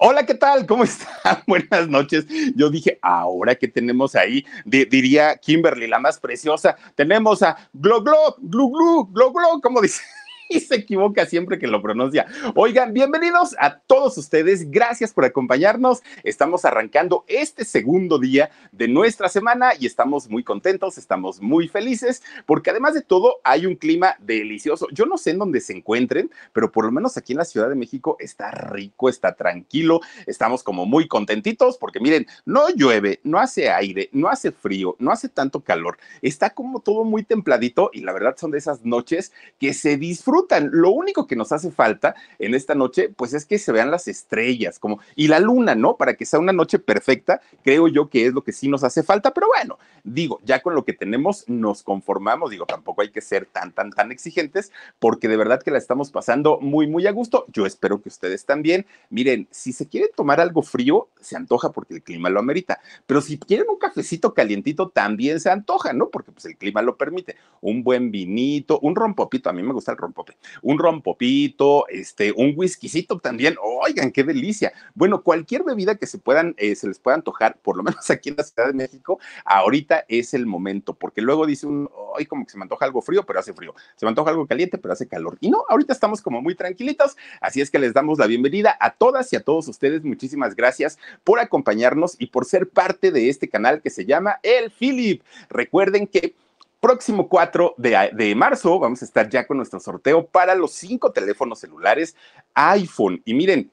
Hola, ¿qué tal? ¿Cómo están? Buenas noches. Yo dije, ahora que tenemos ahí, diría Kimberly, la más preciosa, tenemos a Glo Glo, Glu Glu, Glo Glo, como dice y se equivoca siempre que lo pronuncia. Oigan, bienvenidos a todos ustedes. Gracias por acompañarnos. Estamos arrancando este segundo día de nuestra semana y estamos muy contentos, estamos muy felices, porque además de todo hay un clima delicioso. Yo no sé en dónde se encuentren, pero por lo menos aquí en la Ciudad de México está rico, está tranquilo, estamos como muy contentitos, porque miren, no llueve, no hace aire, no hace frío, no hace tanto calor, está como todo muy templadito y la verdad son de esas noches que se disfrutan lo único que nos hace falta en esta noche, pues es que se vean las estrellas como, y la luna, ¿no? Para que sea una noche perfecta, creo yo que es lo que sí nos hace falta, pero bueno, digo, ya con lo que tenemos nos conformamos, digo, tampoco hay que ser tan, tan, tan exigentes, porque de verdad que la estamos pasando muy, muy a gusto. Yo espero que ustedes también. Miren, si se quiere tomar algo frío, se antoja porque el clima lo amerita, pero si quieren un cafecito calientito, también se antoja, ¿no? Porque pues el clima lo permite. Un buen vinito, un rompopito, a mí me gusta el rompopito un rompopito, este, un whiskycito también. Oigan, qué delicia. Bueno, cualquier bebida que se puedan, eh, se les pueda antojar, por lo menos aquí en la Ciudad de México, ahorita es el momento, porque luego dice un, hoy como que se me antoja algo frío, pero hace frío, se me antoja algo caliente, pero hace calor. Y no, ahorita estamos como muy tranquilitos, así es que les damos la bienvenida a todas y a todos ustedes. Muchísimas gracias por acompañarnos y por ser parte de este canal que se llama El Philip. Recuerden que próximo 4 de, marzo vamos a estar ya con nuestro sorteo para los cinco teléfonos celulares iPhone. Y miren,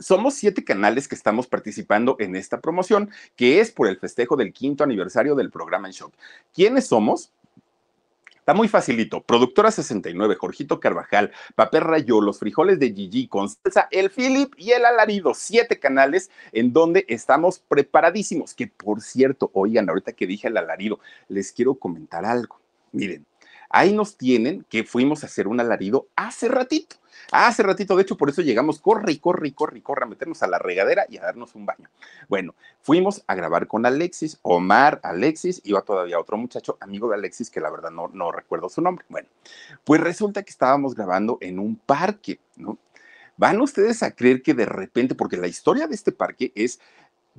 somos siete canales que estamos participando en esta promoción, que es por el festejo del quinto aniversario del programa en shock. ¿Quiénes somos? muy facilito. Productora 69, Jorgito Carvajal, Papel Rayo, Los Frijoles de Gigi, con El Philip y El Alarido. Siete canales en donde estamos preparadísimos. Que por cierto, oigan, ahorita que dije El Alarido, les quiero comentar algo. Miren, Ahí nos tienen que fuimos a hacer un alarido hace ratito. Hace ratito, de hecho, por eso llegamos, corre y corre y corre corre a meternos a la regadera y a darnos un baño. Bueno, fuimos a grabar con Alexis, Omar, Alexis, iba todavía otro muchacho, amigo de Alexis, que la verdad no, no recuerdo su nombre. Bueno, pues resulta que estábamos grabando en un parque, ¿no? Van ustedes a creer que de repente, porque la historia de este parque es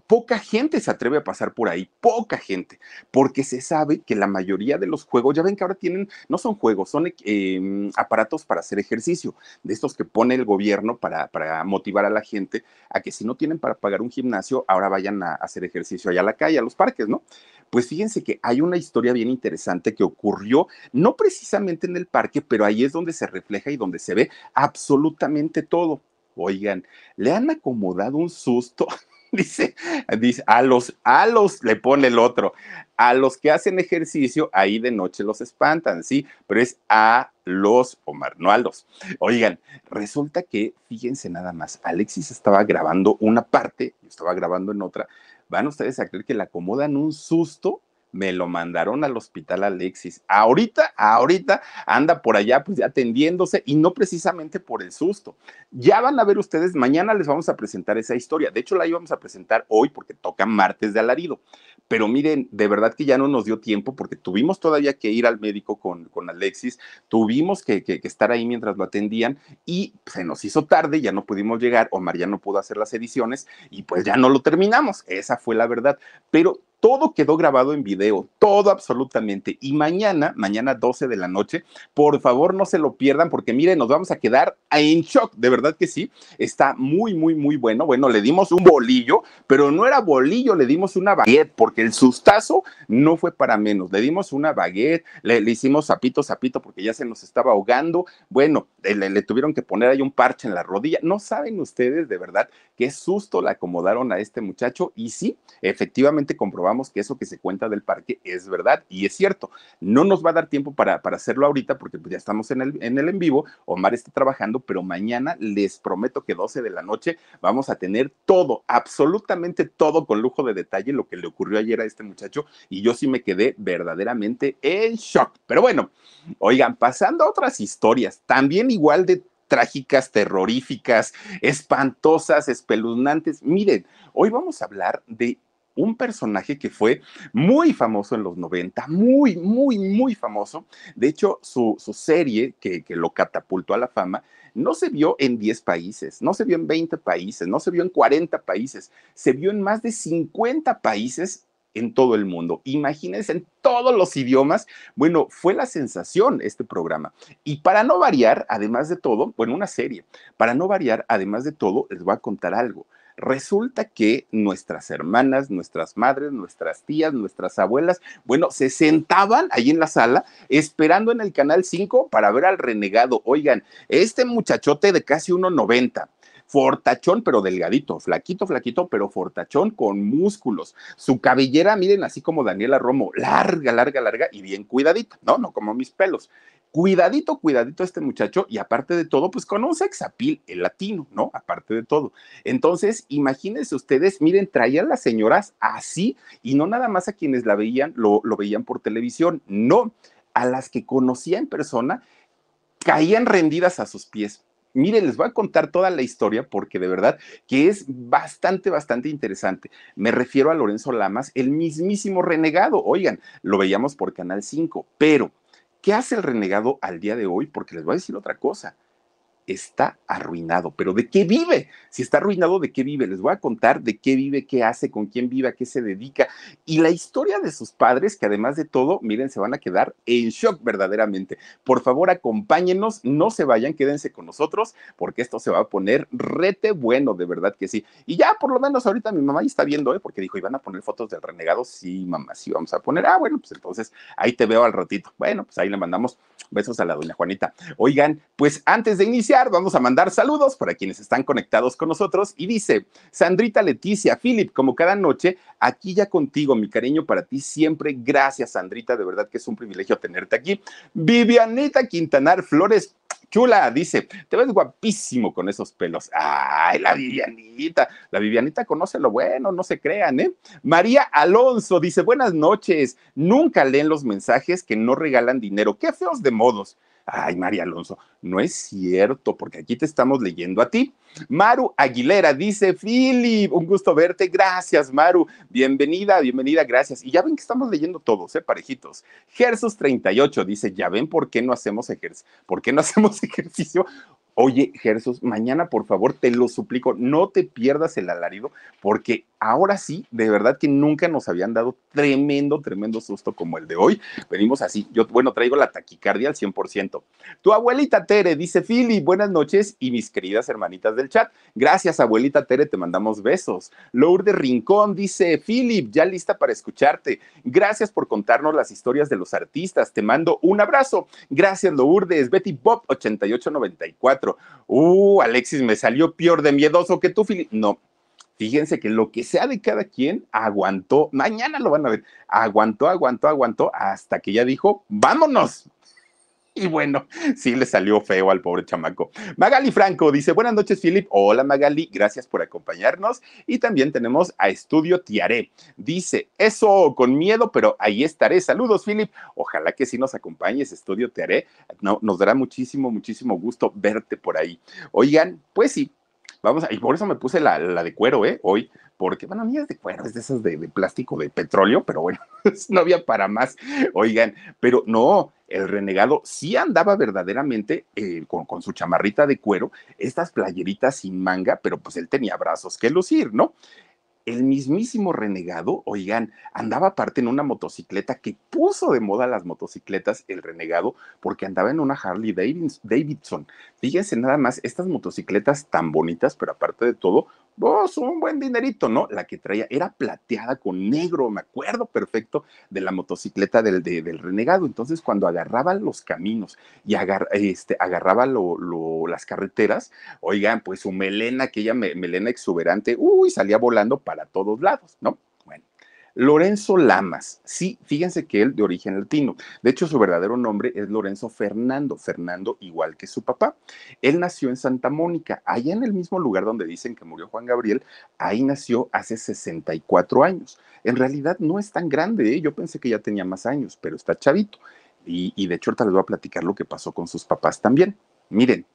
Poca gente se atreve a pasar por ahí, poca gente, porque se sabe que la mayoría de los juegos, ya ven que ahora tienen, no son juegos, son em, aparatos para hacer ejercicio, de estos que pone el gobierno para, para, motivar a la gente a que si no tienen para pagar un gimnasio, ahora vayan a hacer ejercicio allá a la calle, a los parques, ¿no? Pues fíjense que hay una historia bien interesante que ocurrió, no precisamente en el parque, pero ahí es donde se refleja y donde se ve absolutamente todo. Oigan, le han acomodado un susto dice, dice, a los, a los, le pone el otro, a los que hacen ejercicio, ahí de noche los espantan, ¿sí? Pero es a los, Omar, no a los. Oigan, resulta que, fíjense nada más, Alexis estaba grabando una parte, estaba grabando en otra, van ustedes a creer que le acomodan un susto me lo mandaron al hospital Alexis. Ahorita, ahorita anda por allá pues atendiéndose y no precisamente por el susto. Ya van a ver ustedes, mañana les vamos a presentar esa historia. De hecho, la íbamos a presentar hoy porque toca martes de alarido. Pero miren, de verdad que ya no nos dio tiempo porque tuvimos todavía que ir al médico con, con Alexis, tuvimos que, estar ahí mientras lo atendían y se nos hizo tarde, ya no pudimos llegar, o ya no pudo hacer las ediciones y pues, pues ya no lo terminamos. Esa fue la verdad. Pero todo quedó grabado en video, todo absolutamente. Y mañana, mañana 12 de la noche, por favor no se lo pierdan porque miren, nos vamos a quedar en shock, de verdad que sí, está muy, muy, muy bueno. Bueno, le dimos un bolillo, pero no era bolillo, le dimos una baguette porque el sustazo no fue para menos. Le dimos una baguette, le, hicimos zapito, zapito porque ya se nos estaba ahogando. Bueno, eh, le, le tuvieron que poner ahí un parche en la rodilla. No saben ustedes de verdad qué susto le acomodaron a este muchacho y sí, efectivamente comprobamos Vamos, que eso que se cuenta del parque es verdad y es cierto. No nos va a dar tiempo para, para hacerlo ahorita porque pues, ya estamos en el, en el en vivo, Omar está trabajando, pero mañana les prometo que 12 de la noche vamos a tener todo, absolutamente todo con lujo de detalle lo que le ocurrió ayer a este muchacho y yo sí me quedé verdaderamente en shock. Pero bueno, oigan, pasando a otras historias, también igual de trágicas, terroríficas, espantosas, espeluznantes. Miren, hoy vamos a hablar de un personaje que fue muy famoso en los 90, muy, muy, muy famoso. De hecho, su, serie que, que, lo catapultó a la fama no se vio en 10 países, no se vio en 20 países, no se vio en 40 países, se vio en más de 50 países en todo el mundo. Imagínense, en todos los idiomas. Bueno, fue la sensación este programa. Y para no variar, además de todo, bueno, una serie, para no variar, además de todo, les voy a contar algo. Resulta que nuestras hermanas, nuestras madres, nuestras tías, nuestras abuelas, bueno, se sentaban ahí en la sala esperando en el canal 5 para ver al renegado. Oigan, este muchachote de casi 1,90 fortachón, pero delgadito, flaquito, flaquito, pero fortachón con músculos. Su cabellera, miren, así como Daniela Romo, larga, larga, larga y bien cuidadita, ¿no? No como mis pelos cuidadito, cuidadito este muchacho y aparte de todo, pues con un sexapil, el latino, ¿no? Aparte de todo. Entonces, imagínense ustedes, miren, traían las señoras así y no nada más a quienes la veían, lo, lo veían por televisión, no, a las que conocía en persona, caían rendidas a sus pies. Miren, les voy a contar toda la historia porque de verdad que es bastante, bastante interesante. Me refiero a Lorenzo Lamas, el mismísimo renegado. Oigan, lo veíamos por Canal 5, pero ¿Qué hace el renegado al día de hoy? Porque les voy a decir otra cosa está arruinado. Pero ¿de qué vive? Si está arruinado, ¿de qué vive? Les voy a contar de qué vive, qué hace, con quién vive, a qué se dedica. Y la historia de sus padres, que además de todo, miren, se van a quedar en shock verdaderamente. Por favor, acompáñenos, no se vayan, quédense con nosotros, porque esto se va a poner rete bueno, de verdad que sí. Y ya, por lo menos ahorita mi mamá ya está viendo, ¿eh? porque dijo, ¿y van a poner fotos del renegado? Sí, mamá, sí vamos a poner. Ah, bueno, pues entonces ahí te veo al ratito. Bueno, pues ahí le mandamos besos a la doña Juanita. Oigan, pues antes de iniciar, vamos a mandar saludos para quienes están conectados con nosotros. Y dice, Sandrita Leticia, Philip, como cada noche, aquí ya contigo, mi cariño para ti siempre. Gracias, Sandrita, de verdad que es un privilegio tenerte aquí. Vivianita Quintanar Flores, chula, dice, te ves guapísimo con esos pelos. Ay, la Vivianita, la Vivianita conoce lo bueno, no se crean, ¿eh? María Alonso dice, buenas noches, nunca leen los mensajes que no regalan dinero, qué feos de modos. Ay, María Alonso, no es cierto, porque aquí te estamos leyendo a ti. Maru Aguilera dice, Philip, un gusto verte. Gracias, Maru. Bienvenida, bienvenida, gracias. Y ya ven que estamos leyendo todos, ¿eh? Parejitos. Gersus 38 dice, ya ven por qué no hacemos ejercicio, por qué no hacemos ejercicio. Oye, Gersos, mañana por favor te lo suplico, no te pierdas el alarido, porque ahora sí, de verdad que nunca nos habían dado tremendo, tremendo susto como el de hoy. Venimos así, yo, bueno, traigo la taquicardia al 100%. Tu abuelita Tere, dice Philip, buenas noches y mis queridas hermanitas del chat. Gracias, abuelita Tere, te mandamos besos. Lourdes Rincón dice, Philip, ya lista para escucharte. Gracias por contarnos las historias de los artistas, te mando un abrazo. Gracias, Lourdes. Betty Bob 8894. Uh, Alexis, me salió peor de miedoso que tú, Filipe. No, fíjense que lo que sea de cada quien aguantó, mañana lo van a ver, aguantó, aguantó, aguantó, hasta que ya dijo, vámonos, y bueno, sí le salió feo al pobre chamaco. Magali Franco dice, buenas noches Philip, hola Magali, gracias por acompañarnos. Y también tenemos a Estudio Tiaré. Dice, eso con miedo, pero ahí estaré. Saludos Philip, ojalá que sí nos acompañes, Estudio Tiaré. nos dará muchísimo, muchísimo gusto verte por ahí. Oigan, pues sí, vamos, a, y por eso me puse la, la de cuero, ¿eh? Hoy, porque, bueno, ni es de cuero, es de esas de, de plástico, de petróleo, pero bueno, no había para más. Oigan, pero no, el renegado sí andaba verdaderamente eh, con, con, su chamarrita de cuero, estas playeritas sin manga, pero pues él tenía brazos que lucir, ¿no? El mismísimo renegado, oigan, andaba aparte en una motocicleta que puso de moda las motocicletas, el renegado, porque andaba en una Harley Davidson. Fíjense nada más, estas motocicletas tan bonitas, pero aparte de todo, vos, un buen dinerito, ¿no? La que traía era plateada con negro, me acuerdo perfecto de la motocicleta del, del renegado. Entonces, cuando agarraba los caminos y este, agarraba lo, lo, las carreteras, oigan, pues su melena, aquella melena exuberante, uy, salía volando para todos lados, ¿no? Lorenzo Lamas, sí, fíjense que él de origen latino. De hecho, su verdadero nombre es Lorenzo Fernando, Fernando igual que su papá. Él nació en Santa Mónica, allá en el mismo lugar donde dicen que murió Juan Gabriel, ahí nació hace 64 años. En realidad no es tan grande, ¿eh? yo pensé que ya tenía más años, pero está chavito. Y, y de hecho, ahorita les voy a platicar lo que pasó con sus papás también. Miren,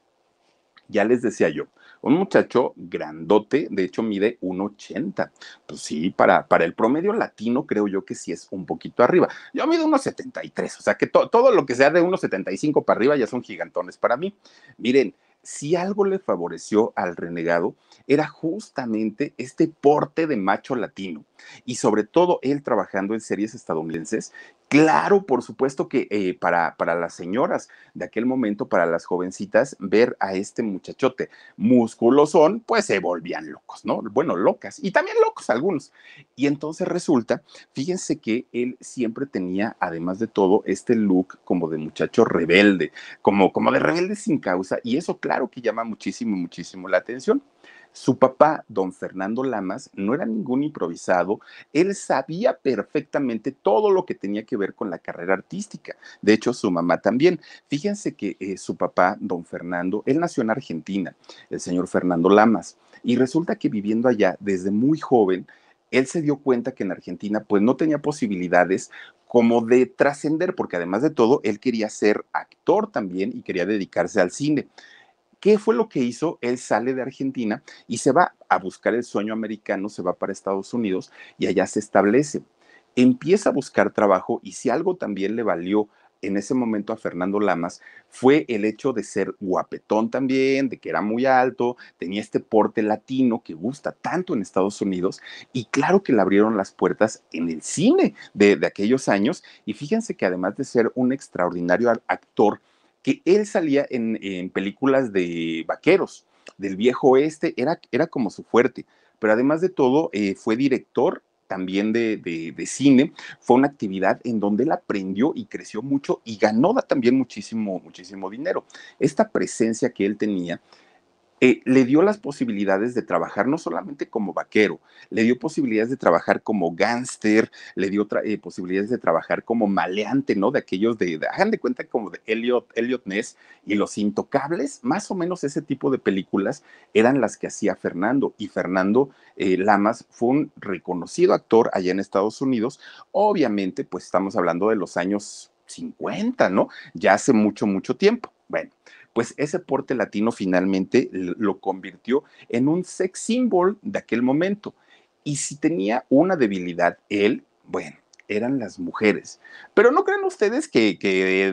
ya les decía yo, un muchacho grandote, de hecho mide 1,80. Pues sí, para, para el promedio latino creo yo que sí es un poquito arriba. Yo mido 73, o sea que todo lo que sea de 1,75 para arriba ya son gigantones para mí. Miren, si algo le favoreció al renegado era justamente este porte de macho latino y sobre todo él trabajando en series estadounidenses Claro, por supuesto que eh, para, para, las señoras de aquel momento, para las jovencitas, ver a este muchachote musculosón, pues se volvían locos, ¿no? Bueno, locas y también locos algunos. Y entonces resulta, fíjense que él siempre tenía, además de todo, este look como de muchacho rebelde, como, como de rebelde sin causa, y eso claro que llama muchísimo, muchísimo la atención. Su papá, don Fernando Lamas, no era ningún improvisado, él sabía perfectamente todo lo que tenía que ver con la carrera artística, de hecho su mamá también. Fíjense que eh, su papá, don Fernando, él nació en Argentina, el señor Fernando Lamas, y resulta que viviendo allá desde muy joven, él se dio cuenta que en Argentina pues no tenía posibilidades como de trascender, porque además de todo, él quería ser actor también y quería dedicarse al cine. ¿Qué fue lo que hizo? Él sale de Argentina y se va a buscar el sueño americano, se va para Estados Unidos y allá se establece. Empieza a buscar trabajo y si algo también le valió en ese momento a Fernando Lamas fue el hecho de ser guapetón también, de que era muy alto, tenía este porte latino que gusta tanto en Estados Unidos y claro que le abrieron las puertas en el cine de, aquellos años y fíjense que además de ser un extraordinario actor, que él salía en, películas de vaqueros, del viejo oeste, era, era como su fuerte. Pero además de todo, eh, fue director también de, cine, fue una actividad en donde él aprendió y creció mucho y ganó también muchísimo, muchísimo dinero. Esta presencia que él tenía eh, le dio las posibilidades de trabajar no solamente como vaquero, le dio posibilidades de trabajar como gángster, le dio eh, posibilidades de trabajar como maleante, ¿no? De aquellos de, hagan de cuenta como de Elliot, Elliot Ness y Los Intocables, más o menos ese tipo de películas eran las que hacía Fernando. Y Fernando eh, Lamas fue un reconocido actor allá en Estados Unidos. Obviamente, pues estamos hablando de los años 50, ¿no? Ya hace mucho, mucho tiempo. Bueno, pues ese porte latino finalmente lo convirtió en un sex symbol de aquel momento. Y si tenía una debilidad, él, bueno, eran las mujeres. Pero no crean ustedes que,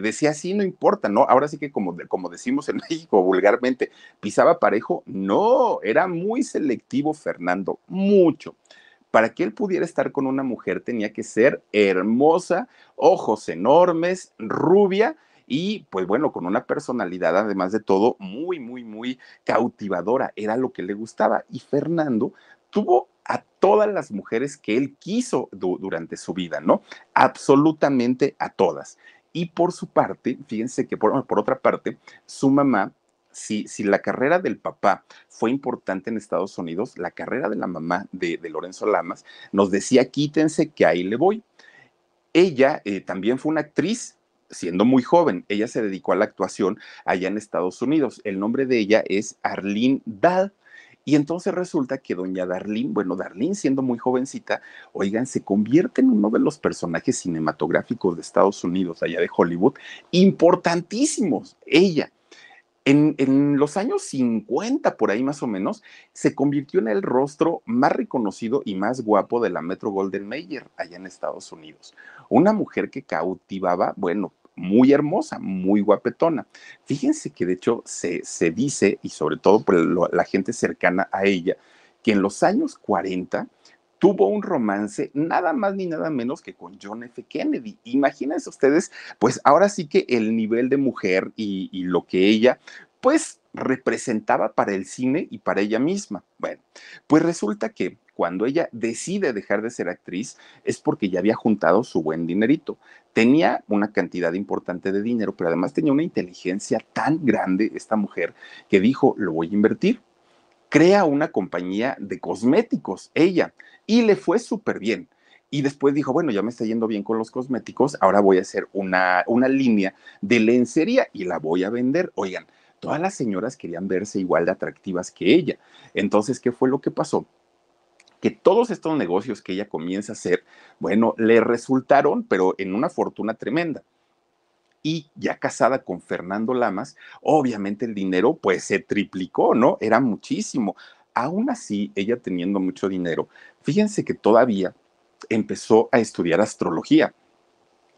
decía así, no importa, ¿no? Ahora sí que como, como decimos en México vulgarmente, pisaba parejo. No, era muy selectivo Fernando, mucho. Para que él pudiera estar con una mujer tenía que ser hermosa, ojos enormes, rubia y pues bueno, con una personalidad además de todo muy, muy, muy cautivadora, era lo que le gustaba. Y Fernando tuvo a todas las mujeres que él quiso durante su vida, ¿no? Absolutamente a todas. Y por su parte, fíjense que por, por otra parte, su mamá si, si, la carrera del papá fue importante en Estados Unidos, la carrera de la mamá de, Lorenzo Lamas nos decía, quítense que ahí le voy. Ella eh, también fue una actriz, siendo muy joven, ella se dedicó a la actuación allá en Estados Unidos. El nombre de ella es Arlene Dahl. Y entonces resulta que doña Darlene, bueno, Darlene siendo muy jovencita, oigan, se convierte en uno de los personajes cinematográficos de Estados Unidos, allá de Hollywood, importantísimos. Ella, en, en, los años 50, por ahí más o menos, se convirtió en el rostro más reconocido y más guapo de la Metro Golden Mayer allá en Estados Unidos. Una mujer que cautivaba, bueno, muy hermosa, muy guapetona. Fíjense que de hecho se, se dice, y sobre todo por la gente cercana a ella, que en los años 40 tuvo un romance nada más ni nada menos que con John F. Kennedy. Imagínense ustedes, pues ahora sí que el nivel de mujer y, y lo que ella, pues representaba para el cine y para ella misma. Bueno, pues resulta que cuando ella decide dejar de ser actriz es porque ya había juntado su buen dinerito. Tenía una cantidad importante de dinero, pero además tenía una inteligencia tan grande esta mujer que dijo, lo voy a invertir. Crea una compañía de cosméticos, ella, y le fue súper bien. Y después dijo, bueno, ya me está yendo bien con los cosméticos, ahora voy a hacer una, una línea de lencería y la voy a vender. Oigan, todas las señoras querían verse igual de atractivas que ella. Entonces, ¿qué fue lo que pasó? que todos estos negocios que ella comienza a hacer, bueno, le resultaron, pero en una fortuna tremenda. Y ya casada con Fernando Lamas, obviamente el dinero pues se triplicó, ¿no? Era muchísimo. Aún así, ella teniendo mucho dinero, fíjense que todavía empezó a estudiar astrología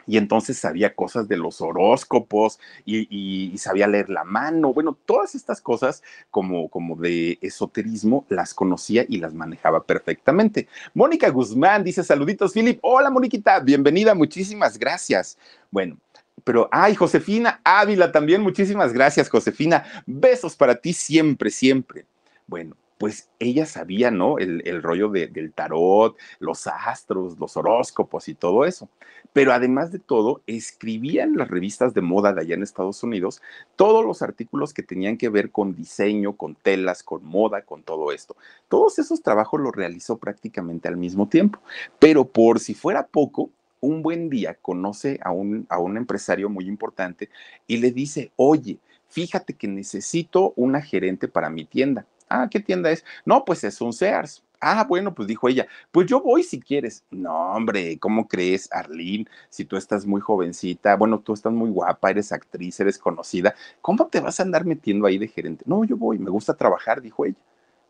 y entonces sabía cosas de los horóscopos y, sabía leer la mano. Bueno, todas estas cosas como, como de esoterismo las conocía y las manejaba perfectamente. Mónica Guzmán dice saluditos, Philip. Hola, Moniquita, bienvenida, muchísimas gracias. Bueno, pero, ay, Josefina Ávila también, muchísimas gracias, Josefina. Besos para ti siempre, siempre. Bueno, pues ella sabía, ¿no? El, rollo del tarot, los astros, los horóscopos y todo eso. Pero además de todo, escribía en las revistas de moda de allá en Estados Unidos todos los artículos que tenían que ver con diseño, con telas, con moda, con todo esto. Todos esos trabajos los realizó prácticamente al mismo tiempo. Pero por si fuera poco, un buen día conoce a un empresario muy importante y le dice, oye, fíjate que necesito una gerente para mi tienda Ah, ¿qué tienda es? No, pues es un Sears. Ah, bueno, pues dijo ella, pues yo voy si quieres. No, hombre, ¿cómo crees, Arlene? Si tú estás muy jovencita, bueno, tú estás muy guapa, eres actriz, eres conocida, ¿cómo te vas a andar metiendo ahí de gerente? No, yo voy, me gusta trabajar, dijo ella.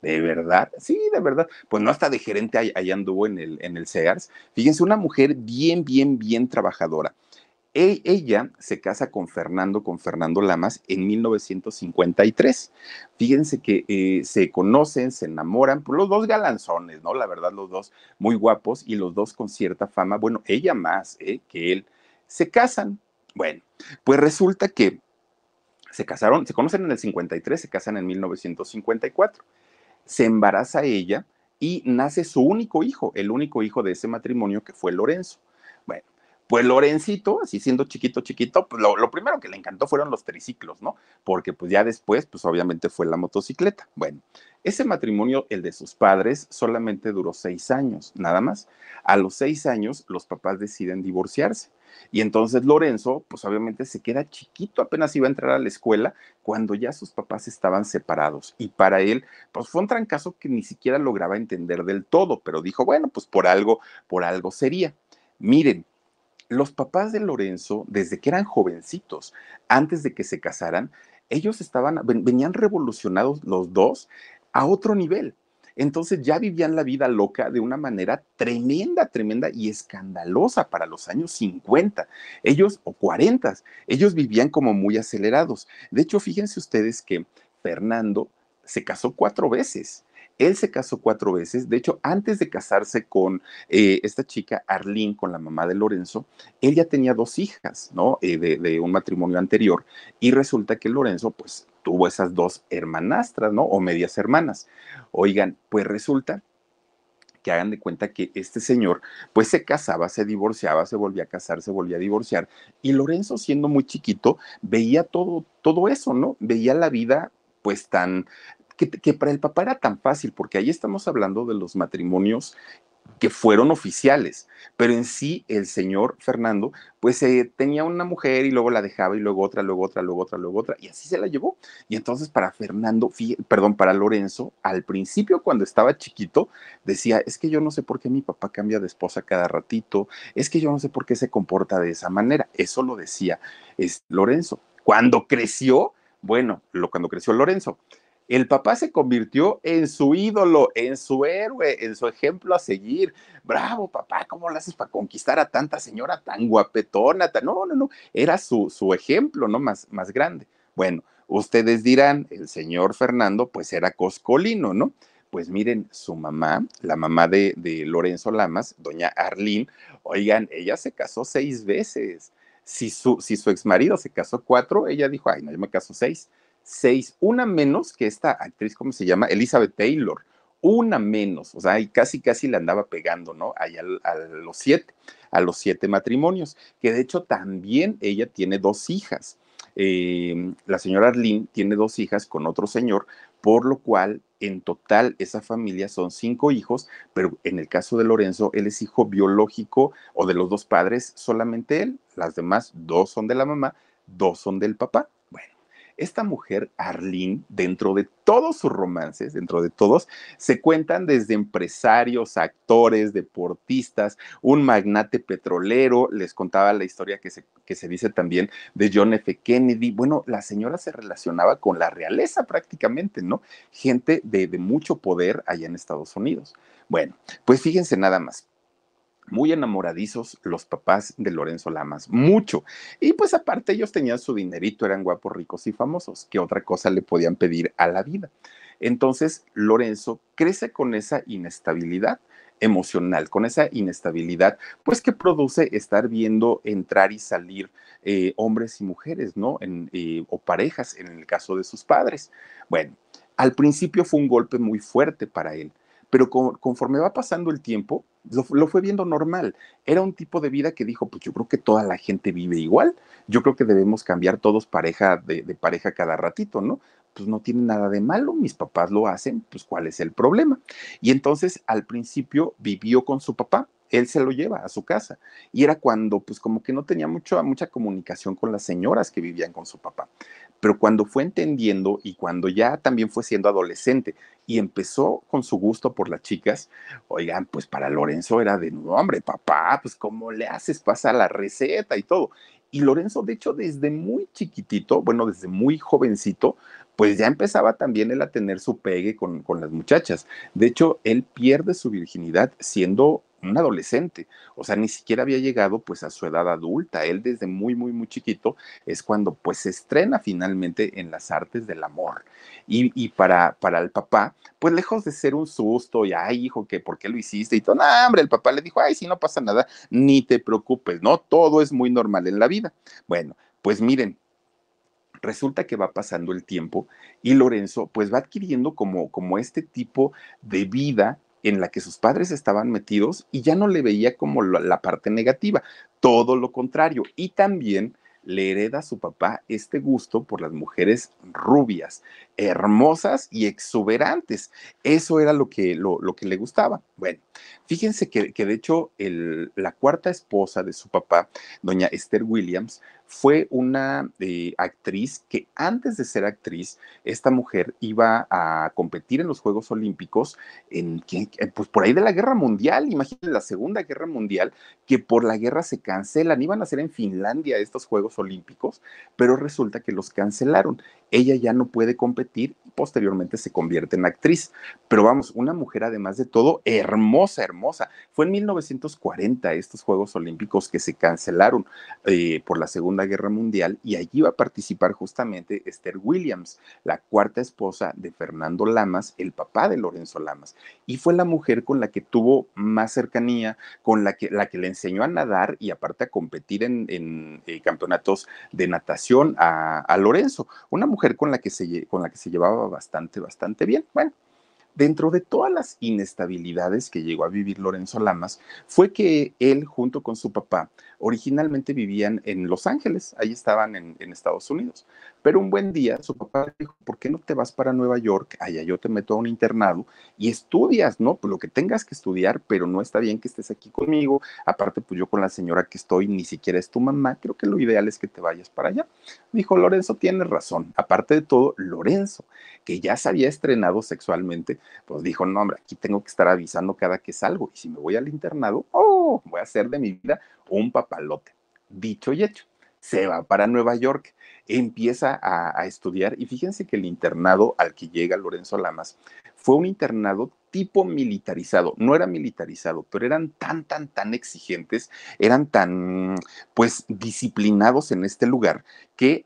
¿De verdad? Sí, de verdad. Pues no hasta de gerente ahí, anduvo en el, en el Sears. Fíjense, una mujer bien, bien, bien trabajadora. E-, ella se casa con Fernando, con Fernando Lamas, en 1953. Fíjense que eh, se conocen, se enamoran, pues, los dos galanzones, ¿no? La verdad, los dos muy guapos y los dos con cierta fama. Bueno, ella más ¿eh? que él. Se casan. Bueno, pues resulta que se casaron, se conocen en el 53, se casan en 1954. Se embaraza ella y nace su único hijo, el único hijo de ese matrimonio que fue Lorenzo. Pues Lorencito, así siendo chiquito, chiquito, pues lo, lo, primero que le encantó fueron los triciclos, ¿no? Porque pues ya después, pues obviamente fue la motocicleta. Bueno, ese matrimonio, el de sus padres, solamente duró seis años, nada más. A los seis años, los papás deciden divorciarse. Y entonces Lorenzo, pues obviamente se queda chiquito, apenas iba a entrar a la escuela cuando ya sus papás estaban separados. Y para él, pues fue un trancazo que ni siquiera lograba entender del todo, pero dijo, bueno, pues por algo, por algo sería. Miren, los papás de Lorenzo, desde que eran jovencitos, antes de que se casaran, ellos estaban, venían revolucionados los dos a otro nivel. Entonces ya vivían la vida loca de una manera tremenda, tremenda y escandalosa para los años 50, ellos o 40, ellos vivían como muy acelerados. De hecho, fíjense ustedes que Fernando se casó cuatro veces él se casó cuatro veces. De hecho, antes de casarse con eh, esta chica Arlene, con la mamá de Lorenzo, él ya tenía dos hijas, ¿no? Eh, de, un matrimonio anterior. Y resulta que Lorenzo, pues, tuvo esas dos hermanastras, ¿no? O medias hermanas. Oigan, pues resulta que hagan de cuenta que este señor pues se casaba, se divorciaba, se volvía a casar, se volvía a divorciar y Lorenzo siendo muy chiquito veía todo todo eso, ¿no? Veía la vida pues tan que, para el papá era tan fácil, porque ahí estamos hablando de los matrimonios que fueron oficiales, pero en sí el señor Fernando pues eh, tenía una mujer y luego la dejaba y luego otra, luego otra, luego otra, luego otra y así se la llevó. Y entonces para Fernando, perdón, para Lorenzo, al principio cuando estaba chiquito decía, es que yo no sé por qué mi papá cambia de esposa cada ratito, es que yo no sé por qué se comporta de esa manera, eso lo decía es Lorenzo. Cuando creció, bueno, lo, cuando creció Lorenzo, el papá se convirtió en su ídolo, en su héroe, en su ejemplo a seguir. Bravo, papá, ¿cómo lo haces para conquistar a tanta señora tan guapetona? No, no, no, era su, su ejemplo, ¿no? Más, más grande. Bueno, ustedes dirán, el señor Fernando, pues era coscolino, ¿no? Pues miren, su mamá, la mamá de, Lorenzo Lamas, doña Arlín, oigan, ella se casó seis veces. Si su, si su ex marido se casó cuatro, ella dijo, ay, no, yo me caso seis seis, una menos que esta actriz, ¿cómo se llama? Elizabeth Taylor, una menos, o sea, y casi, casi le andaba pegando, ¿no? Allá a los siete, a los siete matrimonios, que de hecho también ella tiene dos hijas. Em, la señora Arlene tiene dos hijas con otro señor, por lo cual en total esa familia son cinco hijos, pero en el caso de Lorenzo, él es hijo biológico o de los dos padres, solamente él, las demás dos son de la mamá, dos son del papá. Esta mujer, Arlene, dentro de todos sus romances, dentro de todos, se cuentan desde empresarios, actores, deportistas, un magnate petrolero, les contaba la historia que se, que se dice también de John F. Kennedy. Bueno, la señora se relacionaba con la realeza prácticamente, ¿no? Gente de, de mucho poder allá en Estados Unidos. Bueno, pues fíjense nada más muy enamoradizos los papás de Lorenzo Lamas, mucho. Y pues aparte ellos tenían su dinerito, eran guapos, ricos y famosos, ¿qué otra cosa le podían pedir a la vida? Entonces Lorenzo crece con esa inestabilidad emocional, con esa inestabilidad, pues que produce estar viendo entrar y salir eh, hombres y mujeres, ¿no? Eh, o parejas en el caso de sus padres. Bueno, al principio fue un golpe muy fuerte para él, pero conforme va pasando el tiempo, lo, fue viendo normal. Era un tipo de vida que dijo, pues yo creo que toda la gente vive igual, yo creo que debemos cambiar todos pareja de, pareja cada ratito, ¿no? Pues no tiene nada de malo, mis papás lo hacen, pues cuál es el problema. Y entonces al principio vivió con su papá, él se lo lleva a su casa. Y era cuando, pues como que no tenía mucho, mucha comunicación con las señoras que vivían con su papá. Pero cuando fue entendiendo y cuando ya también fue siendo adolescente y empezó con su gusto por las chicas, oigan, pues para Lorenzo era de, nuevo, hombre, papá, pues cómo le haces, pasar la receta y todo. Y Lorenzo, de hecho, desde muy chiquitito, bueno, desde muy jovencito, pues ya empezaba también él a tener su pegue con, con las muchachas. De hecho, él pierde su virginidad siendo un adolescente, o sea, ni siquiera había llegado pues a su edad adulta, él desde muy, muy, muy chiquito es cuando pues se estrena finalmente en las artes del amor. Y, para, para el papá, pues lejos de ser un susto y, ay hijo, que por qué lo hiciste y todo, no, hombre, el papá le dijo, ay, si no pasa nada, ni te preocupes, no, todo es muy normal en la vida. Bueno, pues miren, resulta que va pasando el tiempo y Lorenzo pues va adquiriendo como, como este tipo de vida en la que sus padres estaban metidos y ya no le veía como la parte negativa, todo lo contrario. Y también le hereda a su papá este gusto por las mujeres rubias, hermosas y exuberantes. Eso era lo que, lo, que le gustaba. Bueno, fíjense que, de hecho la cuarta esposa de su papá, doña Esther Williams, fue una eh, actriz que antes de ser actriz, esta mujer iba a competir en los Juegos Olímpicos, en, eh, pues por ahí de la Guerra Mundial, imagínense la Segunda Guerra Mundial, que por la guerra se cancelan, iban a ser en Finlandia estos Juegos Olímpicos, pero resulta que los cancelaron ella ya no puede competir y posteriormente se convierte en actriz. Pero vamos, una mujer además de todo hermosa, hermosa. Fue en 1940 estos Juegos Olímpicos que se cancelaron eh, por la Segunda Guerra Mundial y allí iba a participar justamente Esther Williams, la cuarta esposa de Fernando Lamas, el papá de Lorenzo Lamas. Y fue la mujer con la que tuvo más cercanía, con la que, la que le enseñó a nadar y aparte a competir en, eh, campeonatos de natación a, a Lorenzo. Una mujer con la que se, con la que se llevaba bastante, bastante bien. Bueno, dentro de todas las inestabilidades que llegó a vivir Lorenzo Lamas, fue que él, junto con su papá, originalmente vivían en Los Ángeles, ahí estaban en, Estados Unidos. Pero un buen día su papá dijo, ¿por qué no te vas para Nueva York? Allá yo te meto a un internado y estudias, ¿no? Pues lo que tengas que estudiar, pero no está bien que estés aquí conmigo. Aparte, pues yo con la señora que estoy, ni siquiera es tu mamá, creo que lo ideal es que te vayas para allá. Dijo, Lorenzo tiene razón. Aparte de todo, Lorenzo, que ya se había estrenado sexualmente, pues dijo, no, hombre, aquí tengo que estar avisando cada que salgo. Y si me voy al internado, oh, voy a hacer de mi vida un papalote. Dicho y hecho, se va para Nueva York, empieza a, estudiar y fíjense que el internado al que llega Lorenzo Lamas fue un internado tipo militarizado, no era militarizado, pero eran tan, tan, tan exigentes, eran tan, pues, disciplinados en este lugar que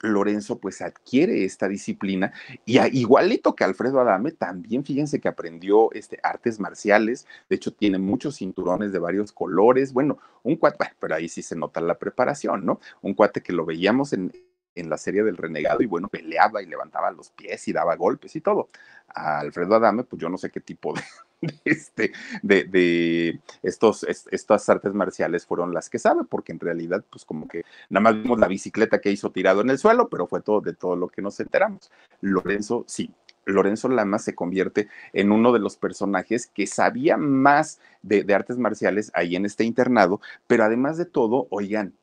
Lorenzo pues adquiere esta disciplina y igualito que Alfredo Adame, también fíjense que aprendió este, artes marciales, de hecho tiene muchos cinturones de varios colores, bueno, un cuate, pero ahí sí se nota la preparación, ¿no? Un cuate que lo veíamos en, en la serie del renegado y bueno, peleaba y levantaba los pies y daba golpes y todo. A Alfredo Adame, pues yo no sé qué tipo de, este, de, estos, estas artes marciales fueron las que sabe, porque en realidad, pues como que nada más vimos la bicicleta que hizo tirado en el suelo, pero fue todo de todo lo que nos enteramos. Lorenzo, sí, Lorenzo Lama se convierte en uno de los personajes que sabía más de, artes marciales ahí en este internado, pero además de todo, oigan,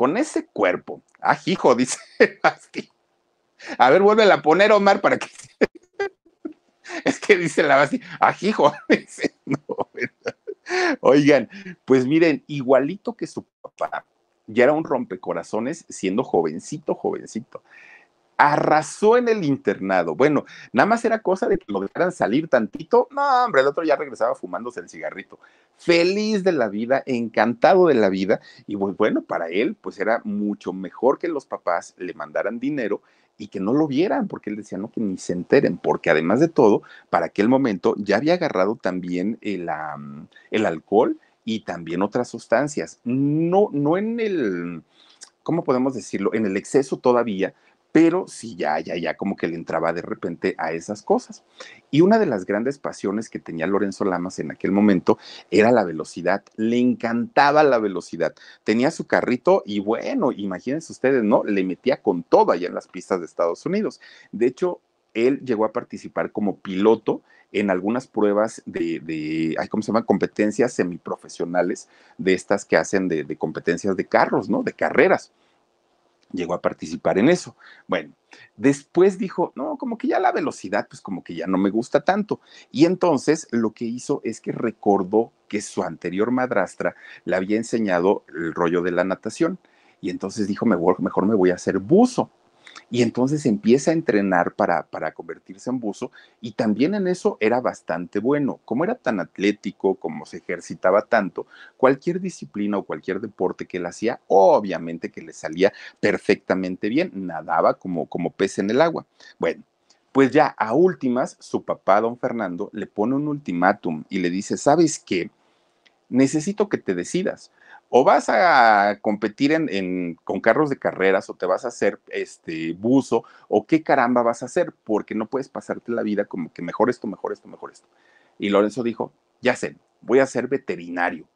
con ese cuerpo. ajijo, ah, dice Basti. A ver, vuelve a poner, Omar, para que. es que dice la Basti, ajijo ah, dice, Oigan, pues miren, igualito que su papá, ya era un rompecorazones siendo jovencito, jovencito arrasó en el internado. Bueno, nada más era cosa de que lo dejaran salir tantito. No, hombre, el otro ya regresaba fumándose el cigarrito. Feliz de la vida, encantado de la vida. Y pues, bueno, para él, pues era mucho mejor que los papás le mandaran dinero y que no lo vieran, porque él decía, no, que ni se enteren, porque además de todo, para aquel momento ya había agarrado también el, el alcohol y también otras sustancias. No, no en el, ¿cómo podemos decirlo? En el exceso todavía, pero sí ya, ya, ya como que le entraba de repente a esas cosas. Y una de las grandes pasiones que tenía Lorenzo Lamas en aquel momento era la velocidad, le encantaba la velocidad, tenía su carrito y bueno, imagínense ustedes, ¿no? Le metía con todo allá en las pistas de Estados Unidos. De hecho, él llegó a participar como piloto en algunas pruebas de, de ¿cómo se llama? Competencias semiprofesionales de estas que hacen de competencias de carros, ¿no? De carreras llegó a participar en eso. Bueno, después dijo, no, como que ya la velocidad, pues como que ya no me gusta tanto. Y entonces lo que hizo es que recordó que su anterior madrastra le había enseñado el rollo de la natación. Y entonces dijo, mejor, mejor me voy a hacer buzo y entonces empieza a entrenar para, convertirse en buzo y también en eso era bastante bueno. Como era tan atlético, como se ejercitaba tanto, cualquier disciplina o cualquier deporte que él hacía, obviamente que le salía perfectamente bien, nadaba como, como pez en el agua. Bueno, pues ya a últimas, su papá, don Fernando, le pone un ultimátum y le dice, ¿sabes qué? Necesito que te decidas o vas a competir en, con carros de carreras o te vas a hacer este buzo o qué caramba vas a hacer, porque no puedes pasarte la vida como que mejor esto, mejor esto, mejor esto. Y Lorenzo dijo, ya sé, voy a ser veterinario.